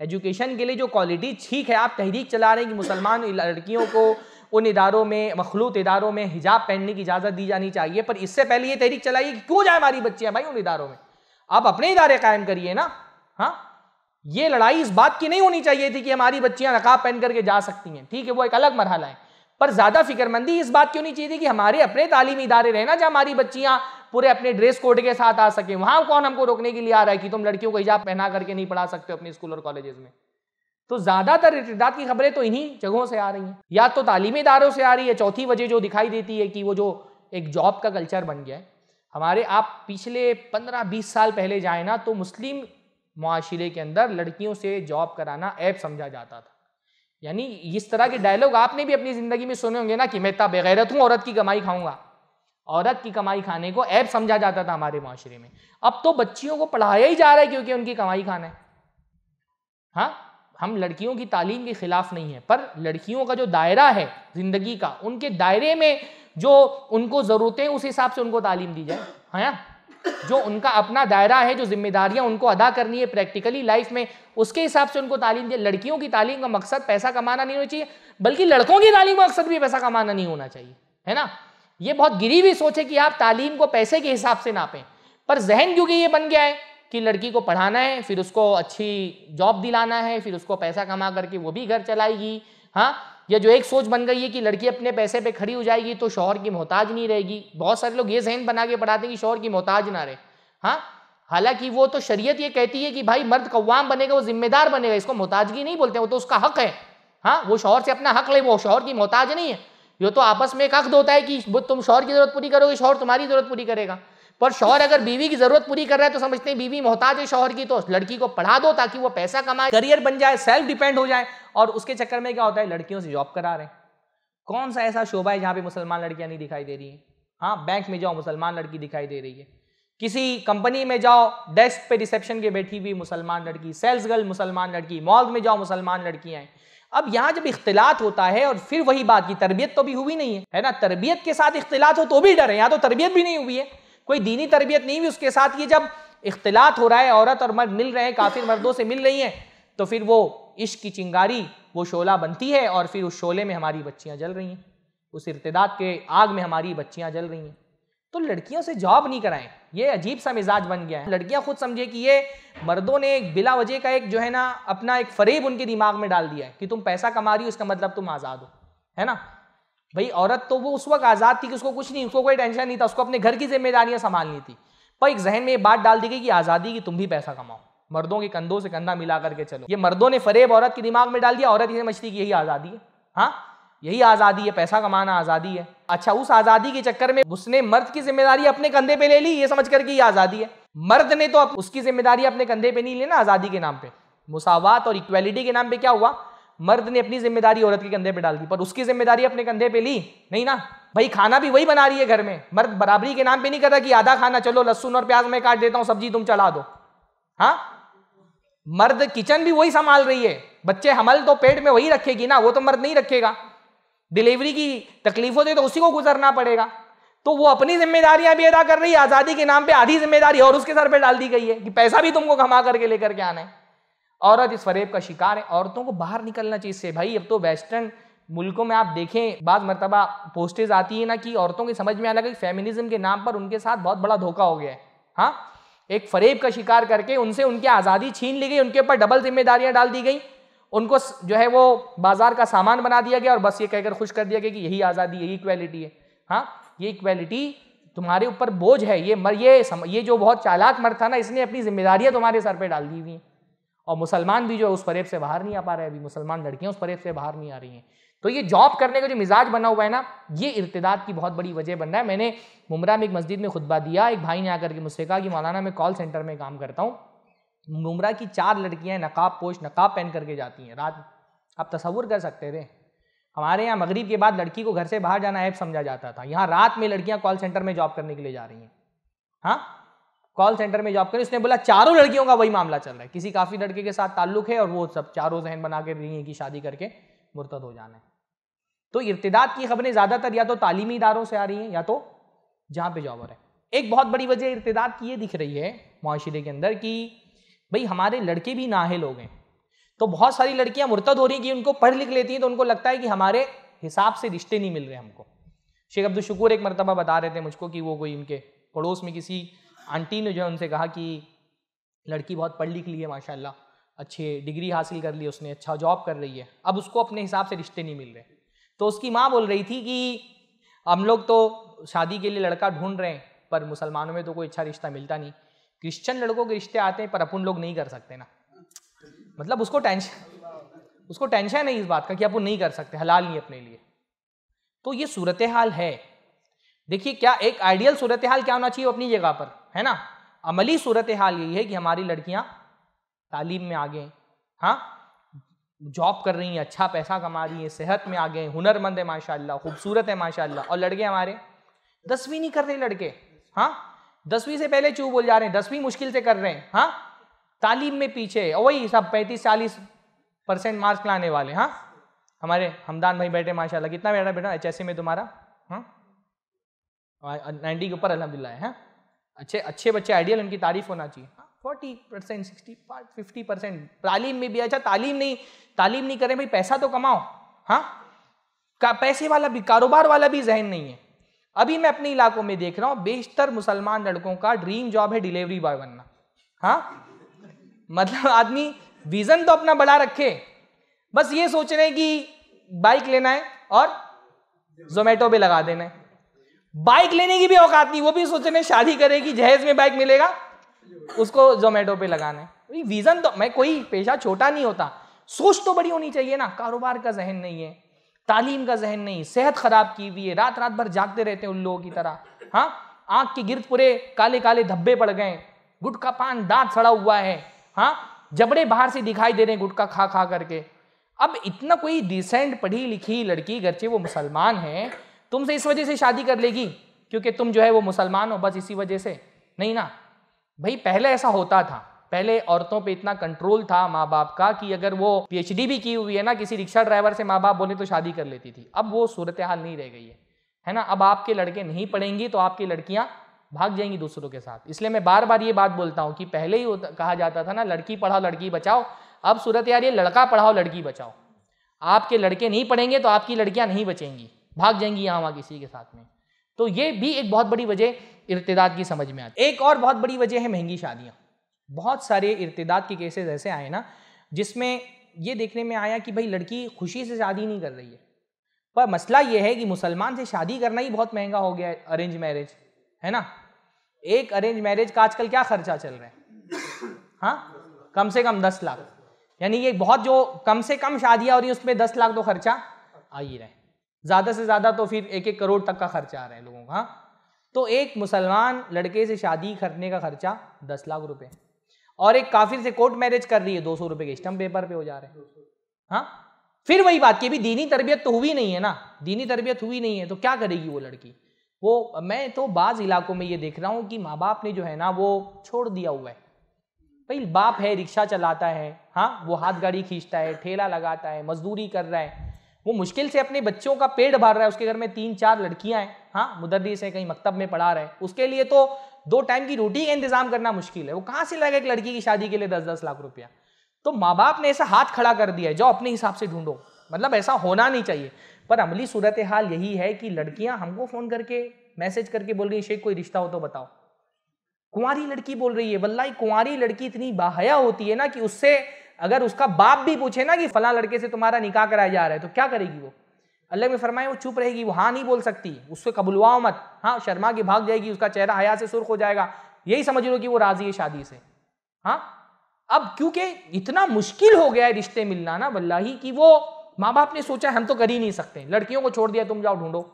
एजुकेशन के लिए जो क्वालिटी ठीक है आप तहरीक चला रहे हैं कि मुसलमान लड़कियों को उन इदारों में मखलूत इदारों में हिजाब पहनने की इजाज़त दी जानी चाहिए पर इससे पहले ये तहरीक चलाइए कि क्यों जाए हमारी बच्चियाँ भाई उन इदारों में आप अपने इदारे कायम करिए ना हाँ ये लड़ाई इस बात की नहीं होनी चाहिए थी कि हमारी बच्चियाँ नकाब पहन करके जा सकती हैं ठीक है वो एक अलग मरहला है पर ज़्यादा फिक्रमंदी इस बात क्यों नहीं चाहिए कि हमारे अपने तालीमी इदारे रहना जहाँ हमारी बच्चियाँ पूरे अपने ड्रेस कोड के साथ आ सके वहाँ कौन हमको रोकने के लिए आ रहा है कि तुम लड़कियों को हिजाब पहना करके नहीं पढ़ा सकते अपने स्कूल और कॉलेजेस में तो ज़्यादातर इतदाद की खबरें तो इन्हीं जगहों से आ रही हैं या तो तालीमी इदारों से आ रही है चौथी वजह जो दिखाई देती है कि वो जो एक जॉब का कल्चर बन गया है हमारे आप पिछले पंद्रह बीस साल पहले जाए ना तो मुस्लिम माशरे के अंदर लड़कियों से जॉब कराना ऐप समझा जाता था यानी इस तरह के डायलॉग आपने भी अपनी जिंदगी में सुने होंगे ना कि मैं तब बेगैरत हूँ औरत की कमाई खाऊंगा औरत की कमाई खाने को ऐप समझा जाता था हमारे माशरे में अब तो बच्चियों को पढ़ाया ही जा रहा है क्योंकि उनकी कमाई खाना है हाँ हम लड़कियों की तालीम के खिलाफ नहीं है पर लड़कियों का जो दायरा है ज़िंदगी का उनके दायरे में जो उनको ज़रूरतें उस हिसाब से उनको तालीम दी जाए हाँ जो उनका अपना दायरा है जो जिम्मेदारियां उनको अदा करनी है प्रैक्टिकली लाइफ में उसके हिसाब से उनको तालीम दे लड़कियों की तालीम का मकसद पैसा कमाना नहीं होना चाहिए बल्कि लड़कों की तालीम का मकसद भी पैसा कमाना नहीं होना चाहिए है ना ये बहुत गिरी हुई सोच है कि आप तालीम को पैसे के हिसाब से नापें पर जहन क्योंकि ये बन गया है कि लड़की को पढ़ाना है फिर उसको अच्छी जॉब दिलाना है फिर उसको पैसा कमा करके वो भी घर चलाएगी हाँ या जो एक सोच बन गई है कि लड़की अपने पैसे पे खड़ी हो जाएगी तो शोहर की मोहताज नहीं रहेगी बहुत सारे लोग ये जहन बना के पढ़ाते हैं कि शोहर की मोहताज ना रहे हाँ हालांकि वो तो शरीयत ये कहती है कि भाई मर्द कव्वाम बनेगा वो जिम्मेदार बनेगा इसको मोहताजगी नहीं बोलते वो तो उसका हक है हाँ वो शोहर से अपना हक ले वो शोहर की मोहताज नहीं है ये तो आपस में एक अक्द होता है कि तुम शोहर की जरूरत पूरी करोगे शोहर तुम्हारी जरूरत पूरी करेगा पर शोहर अगर बीवी की जरूरत पूरी कर रहा है तो समझते हैं बीवी मोहताज है शोहर की तो लड़की को पढ़ा दो ताकि वो पैसा कमाए करियर बन जाए सेल्फ डिपेंड हो जाए और उसके चक्कर में क्या होता है लड़कियों से जॉब करा रहे हैं कौन सा ऐसा शोभा है जहाँ पे मुसलमान लड़कियाँ नहीं दिखाई दे रही हैं हाँ बैंक में जाओ मुसलमान लड़की दिखाई दे रही है किसी कंपनी में जाओ डेस्क पे रिसेप्शन के बैठी हुई मुसलमान लड़की सेल्स गर्ल मुसलमान लड़की मॉल में जाओ मुसलमान लड़कियाँ अब यहाँ जब इख्तलात होता है और फिर वही बात की तरबियत तो भी हुई नहीं है है ना तरबियत के साथ इख्तलात हो तो भी डर है यहाँ तो तरबियत भी नहीं हुई है कोई दीनी तरबियत नहीं हुई उसके साथ ये जब इख्तलात हो रहा है औरत और मर्द मिल रहे हैं काफिर मर्दों से मिल रही हैं तो फिर वो इश्क की चिंगारी वो शोला बनती है और फिर उस शोले में हमारी बच्चियाँ जल रही हैं उस इर्तदाद के आग में हमारी बच्चियाँ जल रही हैं तो लड़कियों से जॉब नहीं कराएं ये अजीब सा मिजाज बन गया है लड़कियां खुद समझे कि ये मर्दों ने एक बिला वजह का एक जो है ना अपना एक फरेब उनके दिमाग में डाल दिया है कि तुम पैसा कमा रही हो इसका मतलब तुम आज़ाद हो है ना भाई औरत तो वो उस वक्त आज़ाद थी कि उसको कुछ नहीं उसको कोई टेंशन नहीं था उसको अपने घर की जिम्मेदारियां संभालनी थी पर एक जहन में ये बात डाल दी गई कि आज़ादी की तुम भी पैसा कमाओ मर्दों के कंधों से कंधा मिला करके चलो ये मर्दों ने फरेब औरत के दिमाग में डाल दिया औरत ये समझती कि यही आज़ादी है हाँ यही आज़ादी है पैसा कमाना आज़ादी है अच्छा उस आज़ादी के चक्कर में उसने मर्द की जिम्मेदारी अपने कंधे पे ले ली ये समझ करके ये आज़ादी है मर्द ने तो अब उसकी जिम्मेदारी अपने कंधे पे नहीं लेना आज़ादी के नाम पे मुसावात और इक्वेलिटी के नाम पे क्या हुआ मर्द ने अपनी जिम्मेदारी औरत के कंधे पे डाल दी पर उसकी जिम्मेदारी अपने कंधे पे ली नहीं ना भाई खाना भी वही बना रही है घर में मर्द बराबरी के नाम पे नहीं कर रहा कि आधा खाना चलो लहसुन और प्याज मैं काट देता हूँ सब्जी तुम चला दो हाँ मर्द किचन भी वही संभाल रही है बच्चे हमल तो पेट में वही रखेगी ना वो तो मर्द नहीं रखेगा डिलीवरी की तकलीफों से तो उसी को गुजरना पड़ेगा तो वो अपनी जिम्मेदारियां भी अदा कर रही है आज़ादी के नाम पे आधी जिम्मेदारी और उसके सर पे डाल दी गई है कि पैसा भी तुमको कमा करके लेकर के आना है औरत इस फरेब का शिकार है औरतों को बाहर निकलना चाहिए इससे भाई अब तो वेस्टर्न मुल्कों में आप देखें बाद मरतबा पोस्टेज आती है ना कि औरतों की समझ में आने लगा कि फेमिनिज्म के नाम पर उनके साथ बहुत बड़ा धोखा हो गया है हाँ एक फरेब का शिकार करके उनसे उनकी आज़ादी छीन ली गई उनके ऊपर डबल ज़िम्मेदारियाँ डाल दी गई उनको जो है वो बाजार का सामान बना दिया गया और बस ये कहकर खुश कर दिया गया कि यही आज़ादी यही इक्वेलिटी है हाँ ये इक्वेलिटी तुम्हारे ऊपर बोझ है ये मर ये सम, ये जो बहुत चालाक मर्द था ना इसने अपनी जिम्मेदारियां तुम्हारे सर पर डाल दी हुई हैं और मुसलमान भी जो है उस फरेब से बाहर नहीं आ पा रहे अभी मुसलमान लड़कियां उस फरेब से बाहर नहीं आ रही हैं तो ये जॉब करने का जो मिजाज बना हुआ है ना ये इर्तदाद की बहुत बड़ी वजह बन रहा है मैंने मुमरा में एक मस्जिद में खुतबा दिया एक भाई ने आकर के मुझसे कहा कि मौलाना मैं कॉल सेंटर में काम करता हूँ मुमरा की चार लड़कियाँ नकाब पोश नकाब पहन करके जाती हैं रात आप तस्वुर कर सकते थे हमारे यहाँ मगरब के बाद लड़की को घर से बाहर जाना ऐप समझा जाता था यहाँ रात में लड़कियाँ कॉल सेंटर में जॉब करने के लिए जा रही हैं हाँ कॉल सेंटर में जॉब करी उसने बोला चारों लड़कियों का वही मामला चल रहा है किसी काफ़ी लड़के के साथ ताल्लुक है और वो सब चारों जहन बना के रही है कि शादी करके मुर्तद हो जाना है तो इर्तदाद की खबरें ज़्यादातर या तो तालीमी इदारों से आ रही हैं या तो जहाँ पे रहा है एक बहुत बड़ी वजह इर्तदाद की ये दिख रही है माशरे के अंदर कि भाई हमारे लड़के भी नाहे हो गए तो बहुत सारी लड़कियाँ मुर्तद हो रही हैं कि उनको पढ़ लिख लेती हैं तो उनको लगता है कि हमारे हिसाब से रिश्ते नहीं मिल रहे हमको शेख अब्दुल शकूर एक मरतबा बता रहे थे मुझको कि वो कोई उनके पड़ोस में किसी आंटी ने जो है उनसे कहा कि लड़की बहुत पढ़ लिख ली है माशाल्लाह अच्छी डिग्री हासिल कर ली उसने अच्छा जॉब कर रही है अब उसको अपने हिसाब से रिश्ते नहीं मिल रहे तो उसकी माँ बोल रही थी कि हम लोग तो शादी के लिए लड़का ढूंढ रहे हैं पर मुसलमानों में तो कोई अच्छा रिश्ता मिलता नहीं क्रिश्चियन लड़कों के रिश्ते आते हैं पर अपन लोग नहीं कर सकते ना मतलब उसको टेंशन उसको टेंशन है इस बात का कि अपन नहीं कर सकते हलाल नहीं अपने लिए तो ये सूरत हाल है देखिए क्या एक आइडियल सूरत हाल क्या होना चाहिए अपनी जगह पर है ना अमली सूरत हाल यही है कि हमारी लड़कियां तालीम में आ गई हाँ जॉब कर रही हैं अच्छा पैसा कमा रही हैं सेहत में आ गए हुनरमंद है माशाल्लाह खूबसूरत है माशाल्लाह और लड़के हमारे दसवीं नहीं कर रहे लड़के हाँ दसवीं से पहले चू बोल जा रहे हैं दसवीं मुश्किल से कर रहे हैं हाँ तालीम में पीछे और वही सब पैंतीस चालीस परसेंट मार्क्स लाने वाले हाँ हमारे हमदान भाई बैठे माशाल्लाह कितना बैठा बेटा एच में तुम्हारा हाँ नाइन्टी के ऊपर अलहमदिल्ला है हाँ? अच्छे अच्छे बच्चे आइडियल उनकी तारीफ होना चाहिए forty percent sixty fifty percent तालीम में भी अच्छा तालीम नहीं तालीम नहीं करें भाई पैसा तो कमाओ हाँ का पैसे वाला भी कारोबार वाला भी जहन नहीं है अभी मैं अपने इलाकों में देख रहा हूँ बेशतर मुसलमान लड़कों का ड्रीम जॉब है डिलीवरी बॉय बनना हाँ मतलब आदमी विजन तो अपना बड़ा रखे बस ये सोच रहे हैं कि बाइक लेना है और जोमेटो पे लगा देना है बाइक लेने की भी औकात नहीं वो भी सोच रहे शादी करेगी जहेज में बाइक मिलेगा उसको जोमेटो पे लगाने विजन तो मैं कोई पेशा छोटा नहीं होता सोच तो बड़ी होनी चाहिए ना कारोबार का जहन नहीं है तालीम का जहन नहीं सेहत खराब की हुई है रात रात भर जागते रहते हैं उन लोगों की तरह हाँ आंख के गिरद पूरे काले काले धब्बे पड़ गए का पान दांत सड़ा हुआ है हाँ जबड़े बाहर से दिखाई दे रहे हैं गुटका खा खा करके अब इतना कोई डिसेंट पढ़ी लिखी लड़की घर वो मुसलमान है तुमसे इस वजह से शादी कर लेगी क्योंकि तुम जो है वो मुसलमान हो बस इसी वजह से नहीं ना भाई पहले ऐसा होता था पहले औरतों पे इतना कंट्रोल था माँ बाप का कि अगर वो पीएचडी भी की हुई है ना किसी रिक्शा ड्राइवर से माँ बाप बोले तो शादी कर लेती थी अब वो सूरत हाल नहीं रह गई है है ना अब आपके लड़के नहीं पढ़ेंगी तो आपकी लड़कियाँ भाग जाएंगी दूसरों के साथ इसलिए मैं बार बार ये बात बोलता हूँ कि पहले ही कहा जाता था ना लड़की पढ़ाओ लड़की बचाओ अब सूरत यार ये लड़का पढ़ाओ लड़की बचाओ आपके लड़के नहीं पढ़ेंगे तो आपकी लड़कियाँ नहीं बचेंगी भाग जाएंगी यहाँ वहाँ किसी के साथ में तो ये भी एक बहुत बड़ी वजह इर्तदाद की समझ में आती है एक और बहुत बड़ी वजह है महंगी शादियाँ बहुत सारे इर्तदाद के केसेस ऐसे आए ना जिसमें ये देखने में आया कि भाई लड़की खुशी से शादी नहीं कर रही है पर मसला ये है कि मुसलमान से शादी करना ही बहुत महंगा हो गया है अरेंज मैरिज है ना एक अरेंज मैरिज का आजकल क्या खर्चा चल रहा है हाँ कम से कम दस लाख यानी ये बहुत जो कम से कम शादियाँ हो रही है उसमें दस लाख तो खर्चा आ ही रहे ज़्यादा से ज़्यादा तो फिर एक एक करोड़ तक का खर्चा आ रहा है लोगों का हाँ। तो एक मुसलमान लड़के से शादी करने का खर्चा दस लाख रुपए और एक काफिर से कोर्ट मैरिज कर रही है दो सौ रुपये के स्टम्प पेपर पे हो जा रहे हैं हाँ फिर वही बात की भी दीनी तरबियत तो हुई नहीं है ना दीनी तरबियत हुई नहीं है तो क्या करेगी वो लड़की वो मैं तो बाज़ इलाकों में ये देख रहा हूँ कि माँ बाप ने जो है ना वो छोड़ दिया हुआ है भाई बाप है रिक्शा चलाता है हाँ वो हाथ गाड़ी खींचता है ठेला लगाता है मजदूरी कर रहा है वो मुश्किल से अपने बच्चों का पेट भर रहा है उसके घर में तीन चार लड़कियां हैं हाँ मुदरदीस है कहीं मकतब में पढ़ा रहे हैं उसके लिए तो दो टाइम की रोटी का इंतजाम करना मुश्किल है वो कहाँ से लाएगा एक लड़की की शादी के लिए दस दस लाख रुपया तो माँ बाप ने ऐसा हाथ खड़ा कर दिया है जो अपने हिसाब से ढूंढो मतलब ऐसा होना नहीं चाहिए पर अमली सूरत हाल यही है कि लड़कियां हमको फ़ोन करके मैसेज करके बोल रही शेख कोई रिश्ता हो तो बताओ कुंवारी लड़की बोल रही है वल्लाई कुंवारी लड़की इतनी बाहया होती है ना कि उससे अगर उसका बाप भी पूछे ना कि फला लड़के से तुम्हारा निकाह कराया जा रहा है तो क्या करेगी वो अल्लाह में फरमाए वो चुप रहेगी वो हाँ नहीं बोल सकती उससे कबुलवाओ मत हाँ शर्मा की भाग जाएगी उसका चेहरा हया से सुर्ख हो जाएगा यही समझ लो कि वो राजी है शादी से हाँ अब क्योंकि इतना मुश्किल हो गया है रिश्ते मिलना ना वल्ला कि वो माँ बाप ने सोचा हम तो कर ही नहीं सकते लड़कियों को छोड़ दिया तुम जाओ ढूंढो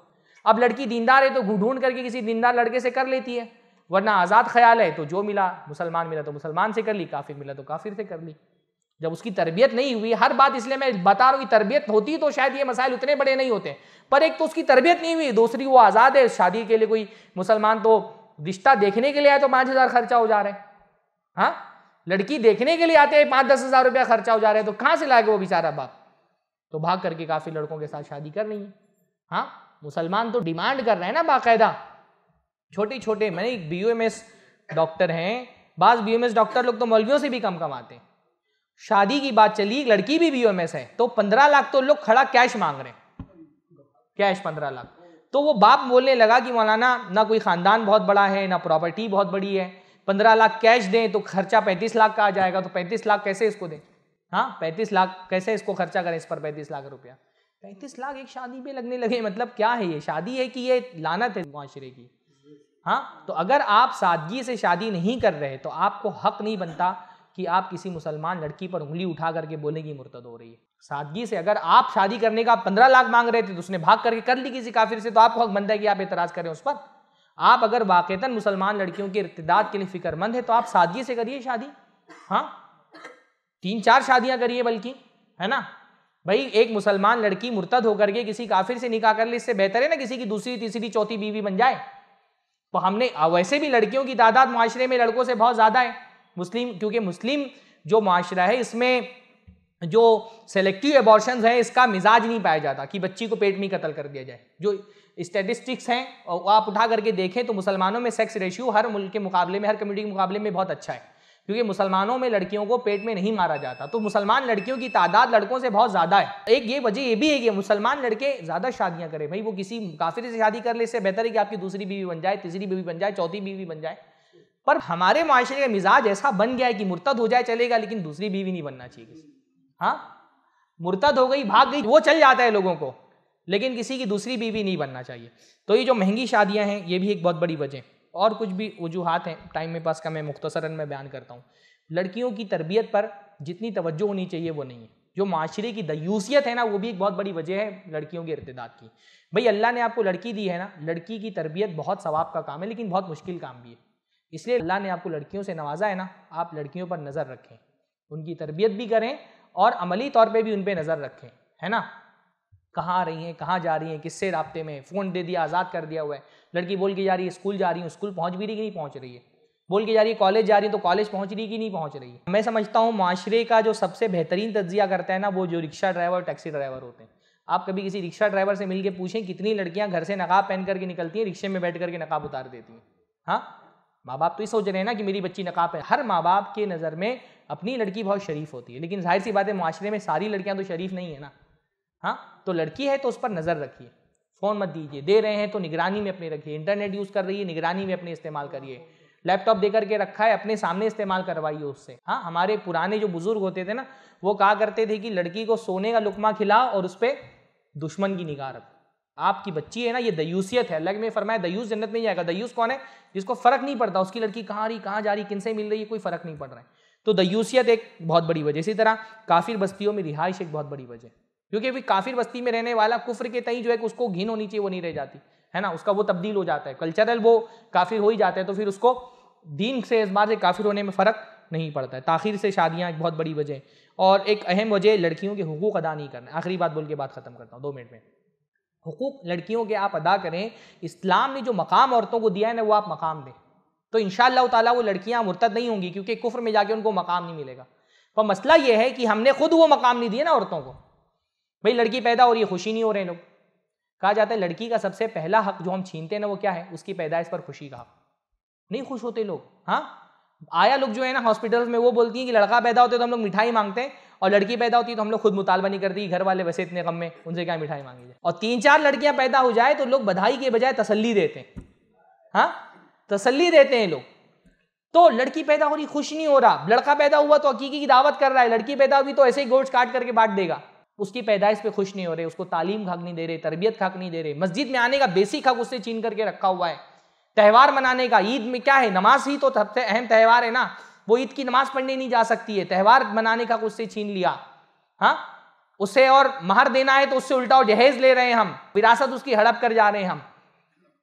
अब लड़की दीनदार है तो ढूंढ करके किसी दीनदार लड़के से कर लेती है वरना आज़ाद ख्याल है तो जो मिला मुसलमान मिला तो मुसलमान से कर ली काफिर मिला तो काफिर से कर ली जब उसकी तरबियत नहीं हुई हर बात इसलिए मैं बता रहा हूँ कि तरबियत होती तो शायद ये मसाइल उतने बड़े नहीं होते पर एक तो उसकी तरबियत नहीं हुई दूसरी वो आज़ाद है शादी के लिए कोई मुसलमान तो रिश्ता देखने के लिए आए तो पाँच हज़ार खर्चा हो जा रहा है हाँ लड़की देखने के लिए आते हैं पाँच दस हज़ार रुपया खर्चा हो जा रहा है तो कहाँ से लाएगा वो बेचारा बाप तो भाग करके काफ़ी लड़कों के साथ शादी कर रही है हाँ मुसलमान तो डिमांड कर रहे हैं ना बाकायदा छोटे छोटे मैंने बी डॉक्टर हैं बाज़ बी डॉक्टर लोग तो मौलवियों से भी कम कमाते हैं शादी की बात चली लड़की भी बीओएमएस है तो पंद्रह लाख तो लोग खड़ा कैश मांग रहे हैं कैश पंद्रह लाख तो वो बाप बोलने लगा कि मौलाना ना कोई ख़ानदान बहुत बड़ा है ना प्रॉपर्टी बहुत बड़ी है पंद्रह लाख कैश दें तो खर्चा पैंतीस लाख का आ जाएगा तो पैंतीस लाख कैसे इसको दें हाँ पैंतीस लाख कैसे इसको खर्चा करें इस पर पैंतीस लाख रुपया पैंतीस लाख एक शादी पे लगने लगे मतलब क्या है ये शादी है कि ये लानत है माशरे की हाँ तो अगर आप सादगी से शादी नहीं कर रहे तो आपको हक नहीं बनता कि आप किसी मुसलमान लड़की पर उंगली उठा करके बोलें कि मुर्तद हो रही है सादगी से अगर आप शादी करने का पंद्रह लाख मांग रहे थे तो उसने भाग करके कर ली किसी काफिर से तो आपको हक बनता है कि आप एतराज़ करें उस पर आप अगर वाकता मुसलमान लड़कियों के इतदाद के लिए फिक्रमंद है तो आप सादगी से करिए शादी हाँ तीन चार शादियाँ करिए बल्कि है ना भाई एक मुसलमान लड़की मुर्तद होकर के किसी काफिर से निकाह कर ले इससे बेहतर है ना किसी की दूसरी तीसरी चौथी बीवी बन जाए तो हमने वैसे भी लड़कियों की तादाद माशरे में लड़कों से बहुत ज़्यादा है मुस्लिम क्योंकि मुस्लिम जो माशरा है इसमें जो सेलेक्टिव एबॉर्शन है इसका मिजाज नहीं पाया जाता कि बच्ची को पेट में कत्ल कर दिया जाए जो स्टेटिस्टिक्स हैं आप उठा करके देखें तो मुसलमानों में सेक्स रेशियो हर मुल्क के मुकाबले में हर कम्युनिटी के मुकाबले में बहुत अच्छा है क्योंकि मुसलमानों में लड़कियों को पेट में नहीं मारा जाता तो मुसलमान लड़कियों की तादाद लड़कों से बहुत ज़्यादा है एक ये वजह ये भी है कि मुसलमान लड़के ज़्यादा शादियाँ करें भाई वो किसी काफिर से शादी कर ले इससे बेहतर है कि आपकी दूसरी बीवी बन जाए तीसरी बीवी बन जाए चौथी बीवी बन जाए पर हमारे माशरे का मिजाज ऐसा बन गया है कि मुर्तद हो जाए चलेगा लेकिन दूसरी बीवी नहीं बनना चाहिए किसी हाँ मुर्तद हो गई भाग गई वो चल जाता है लोगों को लेकिन किसी की दूसरी बीवी नहीं बनना चाहिए तो ये जो महंगी शादियाँ हैं ये भी एक बहुत बड़ी वजह और कुछ भी वजूहत हैं टाइम में पास का मैं मुख्तसरन में बयान करता हूँ लड़कियों की तरबियत पर जितनी तवज्जो होनी चाहिए वो नहीं है जो माशरे की दयूसियत है ना वो भी एक बहुत बड़ी वजह है लड़कियों के इरतदाद की भाई अल्लाह ने आपको लड़की दी है ना लड़की की तरबियत बहुत सवाब का काम है लेकिन बहुत मुश्किल काम भी है इसलिए अल्लाह ने आपको लड़कियों से नवाजा है ना आप लड़कियों पर नज़र रखें उनकी तरबियत भी करें और अमली तौर पर भी उन पर नज़र रखें है ना कहाँ आ रही हैं कहाँ जा रही हैं किससे रबते में फ़ोन दे दिया आज़ाद कर दिया हुआ है लड़की बोल के जा रही है स्कूल जा रही हूँ स्कूल पहुँच भी रही कि नहीं पहुँच रही है बोल के जा रही है कॉलेज जा रही है तो कॉलेज पहुँच रही कि नहीं पहुँच रही मैं समझता हूँ माशरे का जो सबसे बेहतरीन तजिया करता है ना वो जो रिक्शा ड्राइवर और टैक्सी ड्राइवर होते हैं आप कभी किसी रिक्शा ड्राइवर से मिल के पूछें कितनी लड़कियाँ घर से नकाब पहन करके निकलती हैं रिक्शे में बैठ करके नकाब उतार देती हैं हाँ माँ बाप तो ये सोच रहे हैं ना कि मेरी बच्ची नकाब है हर माँ बाप के नज़र में अपनी लड़की बहुत शरीफ होती है लेकिन जाहिर सी बात है माशरे में सारी लड़कियाँ तो शरीफ नहीं है ना हाँ तो लड़की है तो उस पर नज़र रखिए फ़ोन मत दीजिए दे रहे हैं तो निगरानी में अपने रखिए इंटरनेट यूज़ कर रही है निगरानी में अपने इस्तेमाल करिए लैपटॉप दे करके रखा है अपने सामने इस्तेमाल करवाइए उससे हाँ हमारे पुराने जो बुजुर्ग होते थे ना वो कहा करते थे कि लड़की को सोने का लुकमा खिलाओ और उस पर दुश्मन की निगाह रखो आपकी बच्ची है ना ये दयूसियत है अलग में फरमाया दयूस जन्नत में ही आएगा दयूस कौन है जिसको फ़र्क नहीं पड़ता उसकी लड़की कहाँ रही कहाँ जा रही किन से मिल रही है कोई फ़र्क नहीं पड़ रहा है तो दयूसियत एक बहुत बड़ी वजह इसी तरह काफिर बस्तियों में रिहाइश एक बहुत बड़ी वजह क्योंकि अभी काफिर बस्ती में रहने वाला कुफर के तई जो है उसको घिन होनी चाहिए वो नहीं रह जाती है ना उसका वो तब्दील हो जाता है कल्चरल वो काफिर हो ही जाता है तो फिर उसको दीन से इस बार से काफिर होने में फ़र्क नहीं पड़ता है ताखिर से शादियाँ एक बहुत बड़ी वजह और एक अहम वजह लड़कियों के हकूक़ अदा नहीं करना आखिरी बात बोल के बात ख़त्म करता हूँ दो मिनट में हकूक़ लड़कियों के आप अदा करें इस्लाम ने जो मकाम औरतों को दिया है ना वो आप मकाम दें तो इन ताला वो लड़कियाँ मुर्तद नहीं होंगी क्योंकि कुफर में जाके उनको मकाम नहीं मिलेगा पर मसला ये है कि हमने खुद वो मकाम नहीं दिया ना औरतों को भाई लड़की पैदा हो रही है खुशी नहीं हो रहे लोग कहा जाता है लड़की का सबसे पहला हक जो हम छीनते हैं ना वो क्या है उसकी पैदाइश पर खुशी का हक नहीं खुश होते लोग हाँ आया लोग जो है ना हॉस्पिटल में वो बोलती हैं कि लड़का पैदा होते तो हम लोग मिठाई मांगते हैं और लड़की पैदा होती है तो हम लोग खुद मुतालबा नहीं करती घर वाले वैसे इतने कम में उनसे क्या मिठाई मांगी जाए और तीन चार लड़कियां पैदा हो जाए तो लोग बधाई के बजाय तसली देते हैं हाँ तसली देते हैं लोग तो लड़की पैदा हो रही खुश नहीं हो रहा लड़का पैदा हुआ तो हकीकी की दावत कर रहा है लड़की पैदा हुई तो ऐसे ही गोट्स काट करके बांट देगा उसकी पैदाइश पे खुश नहीं हो रहे उसको तालीम खाक नहीं दे रहे तरबियत खाक नहीं दे रहे मस्जिद में आने का बेसिक हक उससे छीन करके रखा हुआ है त्यौहार मनाने का ईद में क्या है नमाज ही तो अहम त्यौहार है ना वो ईद की नमाज पढ़ने नहीं जा सकती है त्यौहार मनाने का उससे छीन लिया हाँ उसे और महर देना है तो उससे उल्टा और जहेज ले रहे हैं हम विरासत उसकी हड़प कर जा रहे हैं हम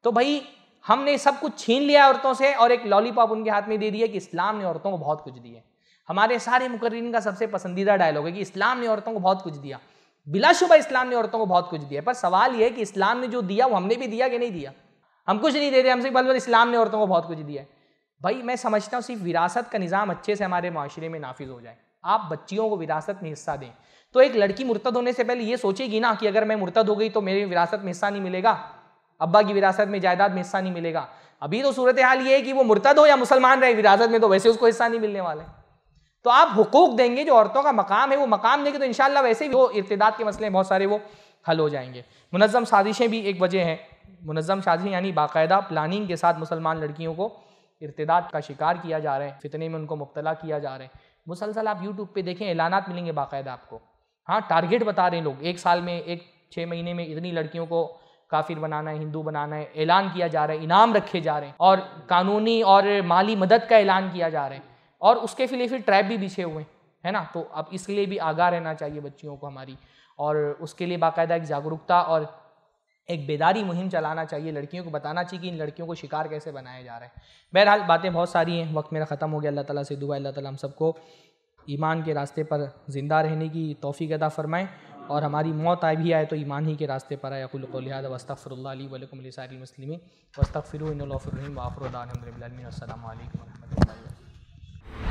तो भाई हमने सब कुछ छीन लिया औरतों से और एक लॉलीपॉप उनके हाथ में दे दिया कि इस्लाम ने औरतों को बहुत कुछ दिया हमारे सारे मुकर्रीन का सबसे पसंदीदा डायलॉग है कि इस्लाम ने औरतों को बहुत कुछ दिया बिलाशुबा इस्लाम ने औरतों को बहुत कुछ दिया पर सवाल यह है कि इस्लाम ने जो दिया वो हमने भी दिया कि नहीं दिया हम कुछ नहीं दे रहे हमसे बल इस्लाम ने औरतों को बहुत कुछ दिया है भाई मैं समझता हूँ सिर्फ विरासत का निज़ाम अच्छे से हमारे माशरे में नाफिज हो जाए आप बच्चियों को विरासत में हिस्सा दें तो एक लड़की मुर्तद होने से पहले ये सोचेगी ना कि अगर मैं मुर्तद हो गई तो मेरी विरासत में हिस्सा नहीं मिलेगा अब्बा की विरासत में जायदाद में हिस्सा नहीं मिलेगा अभी तो सूरत हाल ये है कि वो मुर्तद हो या मुसलमान रहे विरासत में तो वैसे उसको हिस्सा नहीं मिलने वाला है तो आप हुकूक देंगे जो औरतों का मकाम है वो मकाम देंगे तो इन वैसे वो इर्तदाद के मसले बहुत सारे वो हल हो जाएंगे मुनज़म साजिशें भी एक वजह हैं मुनज़म साजिशें यानी बाकायदा प्लानिंग के साथ मुसलमान लड़कियों को इरतदाद का शिकार किया जा रहा है फितने में उनको मुबतला किया जा रहा है मुसलसल आप यूट्यूब पर देखें ऐलानात मिलेंगे बाकायदा आपको हाँ टारगेट बता रहे हैं लोग एक साल में एक छः महीने में इतनी लड़कियों को काफिर बनाना है हिंदू बनाना है ऐलान किया जा रहा है इनाम रखे जा रहे हैं और कानूनी और माली मदद का ऐलान किया जा रहा है और उसके फिले फिर ट्रैप भी बिछे हुए हैं है ना तो अब इसके लिए भी आगाह रहना चाहिए बच्चियों को हमारी और उसके लिए बाकायदा एक जागरूकता और एक बेदारी मुहिम चलाना चाहिए लड़कियों को बताना चाहिए कि इन लड़कियों को शिकार कैसे बनाया जा रहा है बहरहाल बातें बहुत सारी हैं वक्त मेरा ख़त्म हो गया अल्लाह ताला से दुआ अल्लाह ताला हम सबको ईमान के रास्ते पर ज़िंदा रहने की तोफ़ी अदा फ़रमाएँ और हमारी मौत आए भी आए तो ईमान ही के रास्ते पर आए अकुल्लिहाद वस्तफ़रल वलकमसारी मसलमी वस्तफ़िर वाफ़रम वाफ़रदान वरहमल